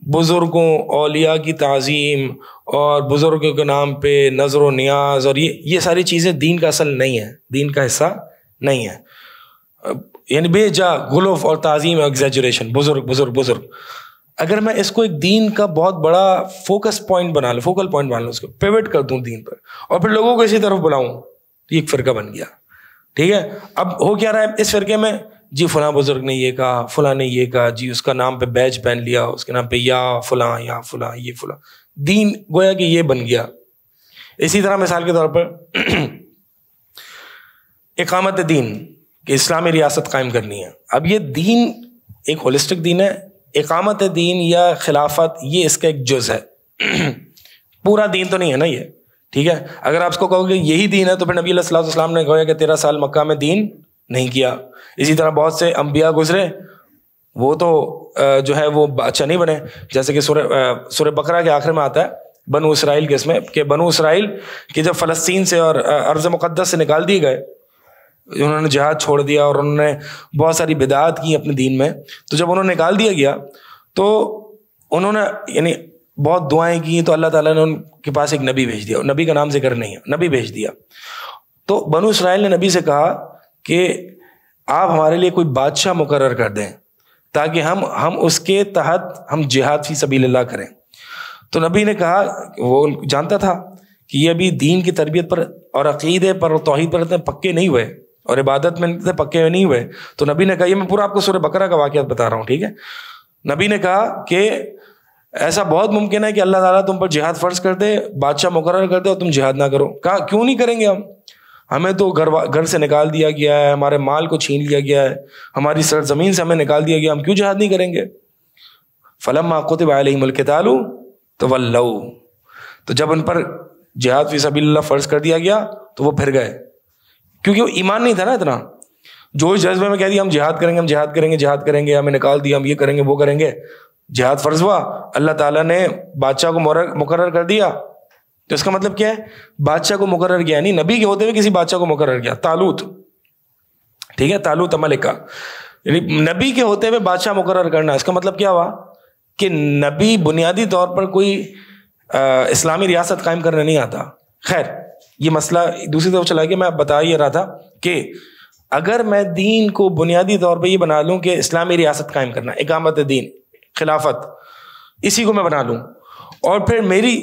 बुज़ुर्गों अलिया की तज़ीम और बुज़ुर्गों के नाम पे नज़र व न्याज और ये ये सारी चीज़ें दीन का असल नहीं है दीन का हिस्सा नहीं है यानी बेजा गुलफ और तज़ीम एग्जेजरेशन बुज़ुर्ग बुज़ुर्ग बुज़ुर्ग अगर मैं इसको एक दीन का बहुत बड़ा फोकस पॉइंट बना लूँ फोकल पॉइंट बना लूँ उसको पेवेट कर दूँ दीन पर और फिर लोगों को इसी तरफ बुलाऊँ तो एक फ़िरका बन गया ठीक है अब हो क्या रहा है इस फ़िरके में जी फलां बुज़ुर्ग ने ये कहा फलां ने ये कहा जी उसका नाम पे बैज पहन लिया उसके नाम पे या फलां या फलां ये फलां दीन गोया कि ये बन गया इसी तरह मिसाल के तौर पर इकामत दीन कि इस्लामी रियासत कायम करनी है अब ये दीन एक होलिस्टिक दीन है इकामत दीन या खिलाफत ये इसका एक जुज़ है पूरा दीन तो नहीं है ना ये ठीक है अगर आप इसको कहोगे यही दीन है तो फिर नबी सलाम ने कहा कि तेरह साल मक्का में दीन नहीं किया इसी तरह बहुत से अम्बिया गुजरे वो तो जो है वो अच्छा नहीं बने जैसे कि सुर सुर बकरा के आखिर में आता है बनु इसराइल के इसमें कि बनु इसराइल के जब फ़लस्तीन से और अर्ज़ मुक़दस से निकाल दिए गए उन्होंने जहाज छोड़ दिया और उन्होंने बहुत सारी बिदात की अपने दीन में तो जब उन्होंने निकाल दिया गया तो उन्होंने यानी बहुत दुआएं की तो अल्लाह ताला ने उनके पास एक नबी भेज दिया नबी का नाम जिक्र नहीं है नबी भेज दिया तो बनु इसराइल ने नबी से कहा कि आप हमारे लिए कोई बादशाह मुकर कर दें ताकि हम हम उसके तहत हम जिहाद फी सभी ला करें तो नबी ने कहा वो जानता था कि ये अभी दीन की तरबियत पर और अकीदे पर और तोहद पर इतने पक्के नहीं हुए और इबादत में इतने पक्के नहीं हुए तो नबी ने कहा ये मैं पूरा आपको सूर्य बकरा का वाक़ बता रहा हूँ ठीक है नबी ने कहा कि ऐसा बहुत मुमकिन है कि अल्लाह ताला तुम पर जिहाद फर्ज कर दे बादशाह मुकर कर दे और तुम जिहाद ना करो कहा क्यों नहीं करेंगे हम हमें तो घर घर से निकाल दिया गया है हमारे माल को छीन लिया गया है हमारी सरजमीन से हमें निकाल दिया गया हम क्यों जहाद नहीं करेंगे फलम मुल्क तालू तो वल्लऊ तो जब उन पर जिहाद फी फ़र्ज कर दिया गया तो वो फिर गए क्योंकि वो ईमान नहीं था ना इतना जोश जज्बे में कह दिया हम जिहाद करेंगे हम जिहाद करेंगे जिहाद करेंगे हमें निकाल दिया हम ये करेंगे वो करेंगे जिहाद फर्ज हुआ अल्लाह ताला ने बादशाह को मुकर कर दिया तो इसका मतलब क्या है बादशाह को मुकर किया नहीं नबी के होते हुए किसी बादशाह को मुकर गया तालूत ठीक है तालूत अमलिका नबी के होते हुए बादशाह मुकर करना इसका मतलब क्या हुआ कि नबी बुनियादी तौर पर कोई आ, इस्लामी रियासत कायम करने नहीं आता खैर ये मसला दूसरी तरफ चला गया मैं बता ही रहा था कि अगर मैं दीन को बुनियादी तौर पर यह बना लूं कि इस्लामी रियासत कायम करना इकामत दीन खिलाफत इसी को मैं बना लूं और फिर मेरी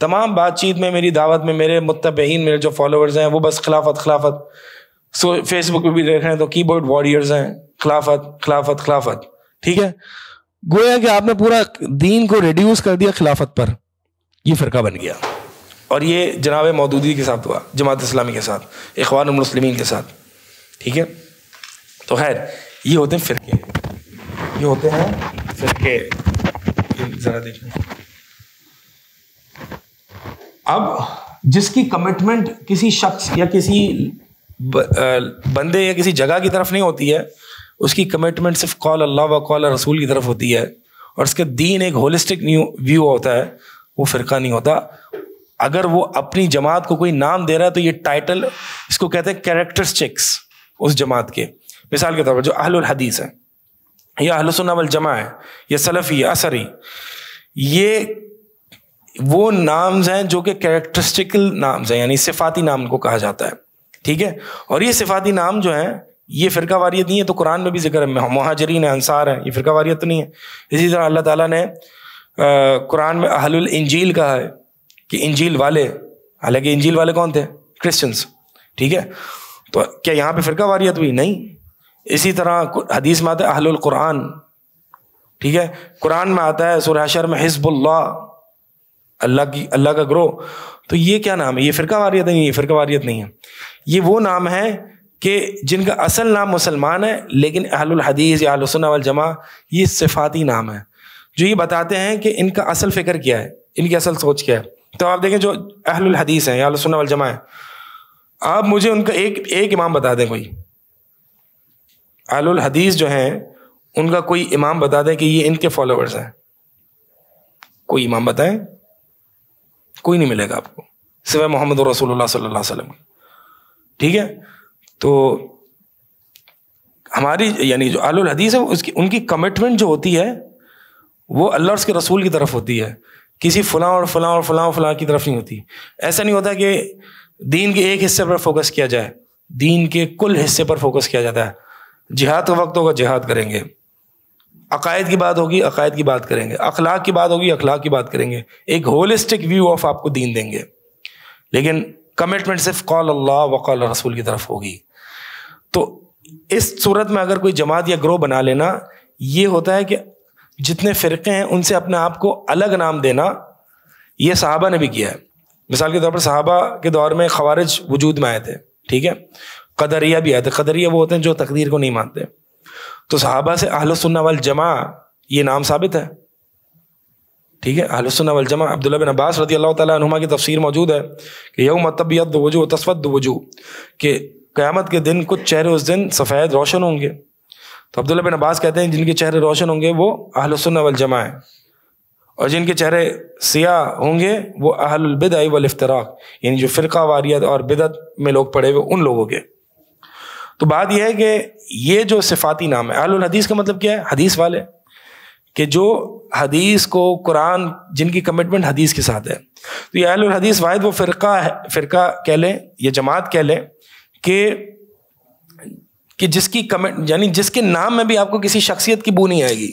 तमाम बातचीत में मेरी दावत में मेरे मुतबहन मेरे जो फॉलोअर्स हैं वो बस खिलाफत खिलाफत सो फेसबुक पे भी देख रहे हैं तो कीबोर्ड वॉरियर्स हैं खिलाफत खिलाफत खिलाफत ठीक है गोया कि आपने पूरा दीन को रिड्यूस कर दिया खिलाफत पर ये फ़िरका बन गया और ये जनाब मौदूदी के साथ हुआ जमात इस्लामी के साथ अखबार मुस्लिम के साथ ठीक है तो खैर ये होते हैं फ़िरके ये होते हैं फ़िरके ज़रा देखें अब जिसकी कमिटमेंट किसी शख्स या किसी बंदे या किसी जगह की तरफ नहीं होती है उसकी कमिटमेंट सिर्फ कॉल अल्लाह व कॉल रसूल की तरफ होती है और उसके दीन एक होलिस्टिक व्यू होता है वो फ़िरका नहीं होता अगर वो अपनी जमात को कोई नाम दे रहा है तो ये टाइटल इसको कहते हैं कैरेक्टरिस्टिक्स उस जमात के मिसाल के तौर पर जो अहलुल हदीस है या अहलसन्ना वल जमा है या सलफ़ी असरी ये वो नाम्स हैं जो कि कैरेक्टरिस्टिकल नाम्स हैं यानी सिफाती नाम को कहा जाता है ठीक है और ये सिफाती नाम जो हैं ये फ़िरका वारियत नहीं है तो कुरान में भी जिक्र है महाजरीन है अंसार है ये फ़िरका वारियत तो नहीं है इसी तरह अल्लाह ताला ने कुरान में अहलुल इंजील कहा है कि इंजील वाले हालांकि इंजील वाले कौन थे क्रिश्चियंस ठीक है तो क्या यहाँ पे फ़िरका वारियत हुई नहीं इसी तरह हदीस में आता है अहलुल कुरान ठीक है कुरान में आता है सुरहशर में हिजबुल्ला अल्लाह की अल्लाह का ग्रोह तो ये क्या नाम है ये फ़िरका वारियत नहीं है फ़िरका वारियत नहीं है ये वो नाम है कि जिनका असल नाम मुसलमान है लेकिन अहलुल हदीस या अहलसना वाल जमा ये सिफाती नाम है जो ये बताते हैं कि इनका असल फ़िक्र क्या है इनकी असल सोच क्या है तो आप देखें जो अहलुल हदीस हैं या अहलसना वाल जमा है आप मुझे उनका एक एक इमाम बता दें कोई आलुल हदीस जो हैं उनका कोई इमाम बता दें कि ये इनके फॉलोअर्स हैं कोई इमाम बताएं कोई नहीं मिलेगा आपको सिवाय मोहम्मद रसूलुल्लाह सल्लल्लाहु अलैहि ठीक है तो हमारी यानी जो आलुल हदीस है उसकी उनकी कमिटमेंट जो होती है वो अल्लाह उसके रसूल की तरफ होती है किसी फलां और फलां और फलां और फलां की तरफ नहीं होती ऐसा नहीं होता कि दीन के एक हिस्से पर फोकस किया जाए दीन के कुल हिस्से पर फोकस किया जाता है जिहाद का वक्त होगा जिहाद करेंगे अकायद की बात होगी अकायद की बात करेंगे अखलाक की बात होगी अखलाक की बात करेंगे एक होलिस्टिक व्यू ऑफ आपको दीन देंगे लेकिन कमिटमेंट सिर्फ कौल अल्लाह कौल रसूल की तरफ होगी तो इस सूरत में अगर कोई जमात या ग्रोह बना लेना ये होता है कि जितने फ़िरके हैं उनसे अपने आप को अलग नाम देना ये साहबा ने भी किया है मिसाल के तौर पर साहबा के दौर में खवारिज वजूद में आए थे ठीक है कदरिया भी आए थे कदरिया वो होते हैं जो तकदीर को नहीं मानते तो सहाबा से आहल सुन्ना वाल जमा ये नाम साबित है ठीक है आहल सुन्ना वाल जमा अब्दुल्ला बिन अब्बास रदी अल्लाह तनुमा की तफसीर मौजूद है कि यऊ मतबियत वजू तस्वद वजू के क़्यामत के दिन कुछ चेहरे उस दिन सफ़ेद रोशन होंगे तो अब्दुल्ला बिन अब्बास कहते हैं जिनके चेहरे रोशन होंगे वो आहल सुन्ना वाल जमा है और जिनके चेहरे सियाह होंगे वो अहलबिद वल इफ्तराक यानी जो फ़िरका वारियत और बिदत में लोग पड़े हुए उन लोगों के तो बात यह है कि ये जो सिफाती नाम है अहल हदीस का मतलब क्या है हदीस वाले कि जो हदीस को कुरान जिनकी कमिटमेंट हदीस के साथ है तो ये अहल हदीस वाहिद वो फ़िरका है फ़िरका कह लें या जमात कह लें कि कि जिसकी कमेंट यानी जिसके नाम में भी आपको किसी शख्सियत की बू नहीं आएगी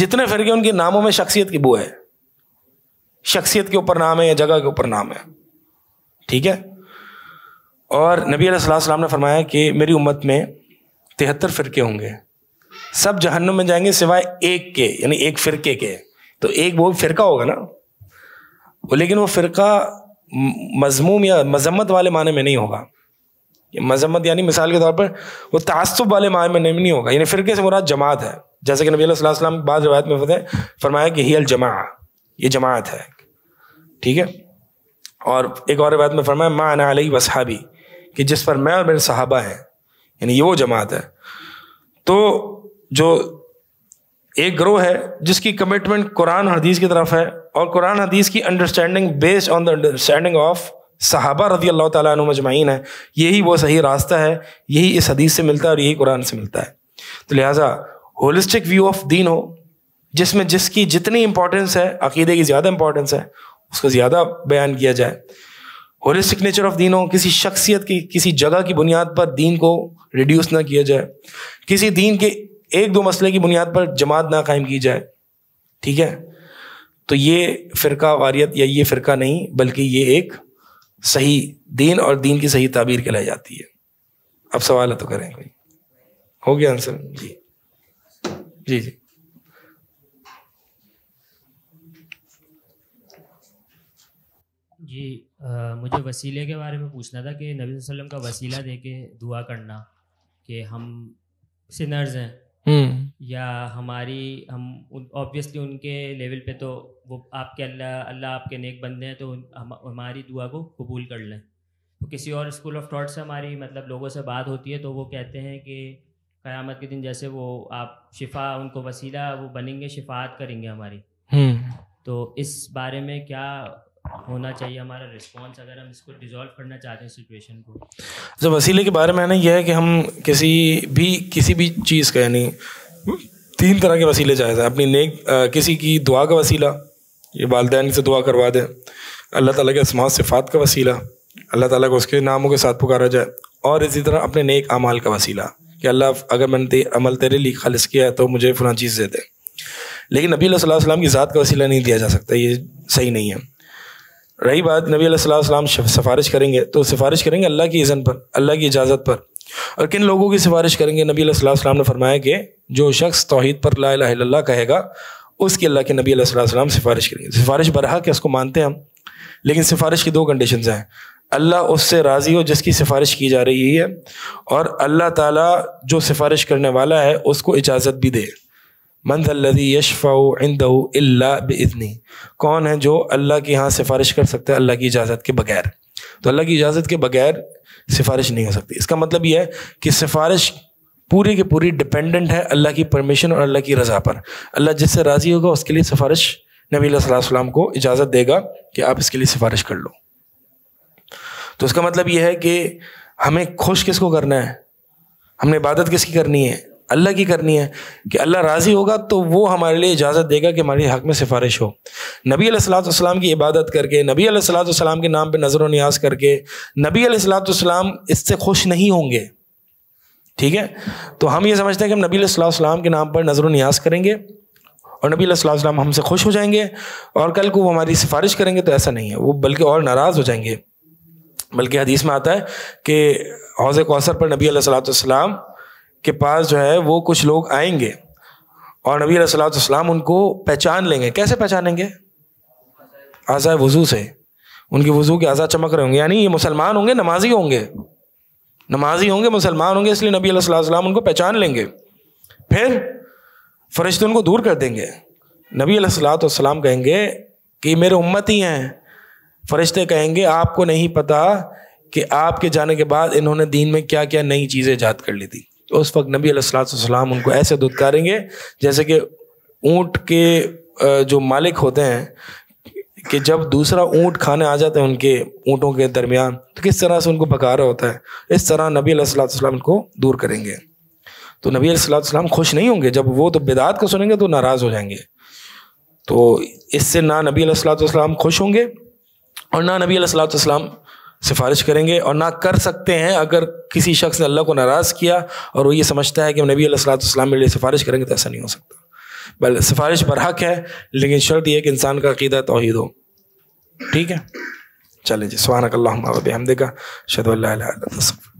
जितने फिरके उनके नामों में शख्सियत की बू है शख्सियत के ऊपर नाम है या जगह के ऊपर नाम है ठीक है और नबी सलाम ने फरमाया कि मेरी उम्मत में तिहत्तर फ़िरके होंगे सब जहन्नुम में जाएंगे सिवाय एक के यानी एक फ़िरके के तो एक वो फ़िरका होगा ना वो लेकिन वो फ़िरका मजमूम या मजम्मत वाले माने में नहीं होगा मजम्मत यानी मिसाल के तौर पर वो तसब वाले माने में नहीं होगा यानी फ़िरके से मुराद जमात है जैसे कि नबी सलाम बाद रवायत में फते फरमाया कि ही अलजमा ये जमात है ठीक है और एक और बात में फरमाया माँ अना अलई वसहाबी कि जिस पर मैं और मेरे साहबा हैं यानी ये वो जमात है तो जो एक ग्रोह है जिसकी कमिटमेंट कुरान हदीस की तरफ है और कुरान हदीस की understanding based on the understanding of सहाबा रजी अल्लाह तजमाइन है यही वो सही रास्ता है यही इस हदीस से मिलता है और यही कुरान से मिलता है तो लिहाजा होलिस्टिक व्यू ऑफ दीन हो जिसमें जिसकी जितनी इंपॉर्टेंस है अकीदे की ज़्यादा इंपॉर्टेंस है उसको ज़्यादा बयान किया जाए होलिस्टिक नेचर ऑफ दीन हो किसी शख्सियत की किसी जगह की बुनियाद पर दीन को रिड्यूस ना किया जाए किसी दीन के एक दो मसले की बुनियाद पर जमात ना कायम की जाए ठीक है तो ये फ़िरका वारियत या ये फ़िरका नहीं बल्कि ये एक सही दीन और दीन की सही ताबीर कहलाई जाती है अब सवाल है तो करें कोई हो गया आंसर जी जी जी जी मुझे वसीले के बारे में पूछना था कि नबी वसल्लम का वसीला दे के दुआ करना कि हम सिनर्स हैं हम्म। या हमारी हम ऑब्वियसली उनके लेवल पे तो वो आपके अल्लाह अल्लाह आपके नेक बंदे हैं तो हम हमारी दुआ को कबूल कर लें तो किसी और स्कूल ऑफ थॉट से हमारी मतलब लोगों से बात होती है तो वो कहते हैं कि क़यामत के दिन जैसे वो आप शिफा उनको वसीला वो बनेंगे शिफात करेंगे हमारी हम्म। तो इस बारे में क्या होना चाहिए हमारा रिस्पॉन्स अगर हम इसको डिजॉल्व करना चाहते हैं सिचुएशन को अच्छा वसीले के बारे में ना यह है कि हम किसी भी किसी भी चीज़ का यानी तीन तरह के वसीले चाहते हैं अपनी नेक आ, किसी की दुआ का वसीला ये वालदेन से दुआ करवा दें अल्लाह ताला के असमा सिफात का वसीला अल्लाह ताला को उसके नामों के साथ पुकारा जाए और इसी तरह अपने नेक अमाल का वसीला कि अल्लाह अगर मैंने ते, अमल तेरे लिए खालिश किया है तो मुझे फुला चीज़ दे दे लेकिन नबी वसल्लम की ज़ात का वसीला नहीं दिया जा सकता ये सही नहीं है रही बात नबी सलाम सिफारिश करेंगे तो सिफारिश करेंगे अल्लाह की इज़्ज़त पर अल्लाह की इजाज़त पर और किन लोगों की सिफारिश करेंगे नबी सलाम ने फरमाया कि जो शख्स तोहद पर ला लाला कहेगा उसकी अल्लाह के नबी सलाम सिफारिश करेंगे सिफारिश बरहा है उसको मानते हैं हम लेकिन सिफारिश की दो कंडीशन हैं अल्लाह उससे राज़ी हो जिसकी सिफारिश की जा रही है और अल्लाह ताला जो सिफारिश करने वाला है उसको इजाज़त भी दे मंदी यशफ़ाउ इंदू अल्ला बनी कौन है जो अल्लाह के यहाँ सिफारिश कर सकता है अल्लाह की इजाज़त के बगैर तो अल्लाह की इजाज़त के बगैर सिफारिश नहीं हो सकती इसका मतलब यह है कि सिफारिश पूरी की पूरी डिपेंडेंट है अल्लाह की परमिशन और अल्लाह की रज़ा पर अल्लाह जिससे राज़ी होगा उसके लिए सिफारिश नबी वसल्लम को इजाज़त देगा कि आप इसके लिए सिफारिश कर लो तो इसका मतलब यह है कि हमें खुश किसको करना है हमने इबादत किसकी करनी है अल्लाह की करनी है कि अल्लाह राज़ी होगा तो वो हमारे लिए इजाज़त देगा कि हमारे हक़ में सिफारिश हो नबी सलाम की इबादत करके नबी सलाम के नाम पर नज़र व न्याज करके नबी सलाम इससे खुश नहीं होंगे ठीक है तो हम ये समझते हैं कि हम नबी सलाम के नाम पर नज़र व न्याज करेंगे और नबी सलाम हमसे खुश हो जाएंगे और कल को वो हमारी सिफारिश करेंगे तो ऐसा नहीं है वो बल्कि और नाराज़ हो जाएंगे बल्कि हदीस में आता है कि हौज़ कौसर पर नबी सलाम के पास जो है वो कुछ लोग आएंगे और नबी सलाम उनको पहचान लेंगे कैसे पहचानेंगे आज़ा वज़ू से उनके वज़ू के आज़ा चमक रहे होंगे यानी ये मुसलमान होंगे नमाजी होंगे नमाजी होंगे मुसलमान होंगे इसलिए नबी सलाम उनको पहचान लेंगे फिर फरिश्ते उनको दूर कर देंगे नबी सलाम कहेंगे कि मेरे उम्मत ही हैं फरिश्ते कहेंगे आपको नहीं पता कि आपके जाने के बाद इन्होंने दीन में क्या क्या नई चीज़ें ईजाद कर ली थी उस वक्त नबी सलाम उनको ऐसे धुतकारेंगे जैसे कि ऊँट के जो मालिक होते हैं कि जब दूसरा ऊँट खाने आ जाते हैं उनके ऊँटों के दरमियान तो किस तरह से उनको पका रहा होता है इस तरह नबी सलाम को दूर करेंगे तो नबी सलाम खुश नहीं होंगे जब वो तो बेदात को सुनेंगे तो नाराज़ हो जाएंगे तो इससे ना नबी सलाम खुश होंगे और ना नबी सलाम सिफारिश करेंगे और ना कर सकते हैं अगर किसी शख्स ने अल्लाह को नाराज़ किया और वो ये समझता है कि हम नबी सलाम मेरे लिए सिफारिश करेंगे तो ऐसा नहीं हो सकता बल सिफारिश बरहक है लेकिन शर्त यह कि इंसान का अकीदा तोहद हो ठीक है चलें जी सुबह अल्लाह हमदे का शद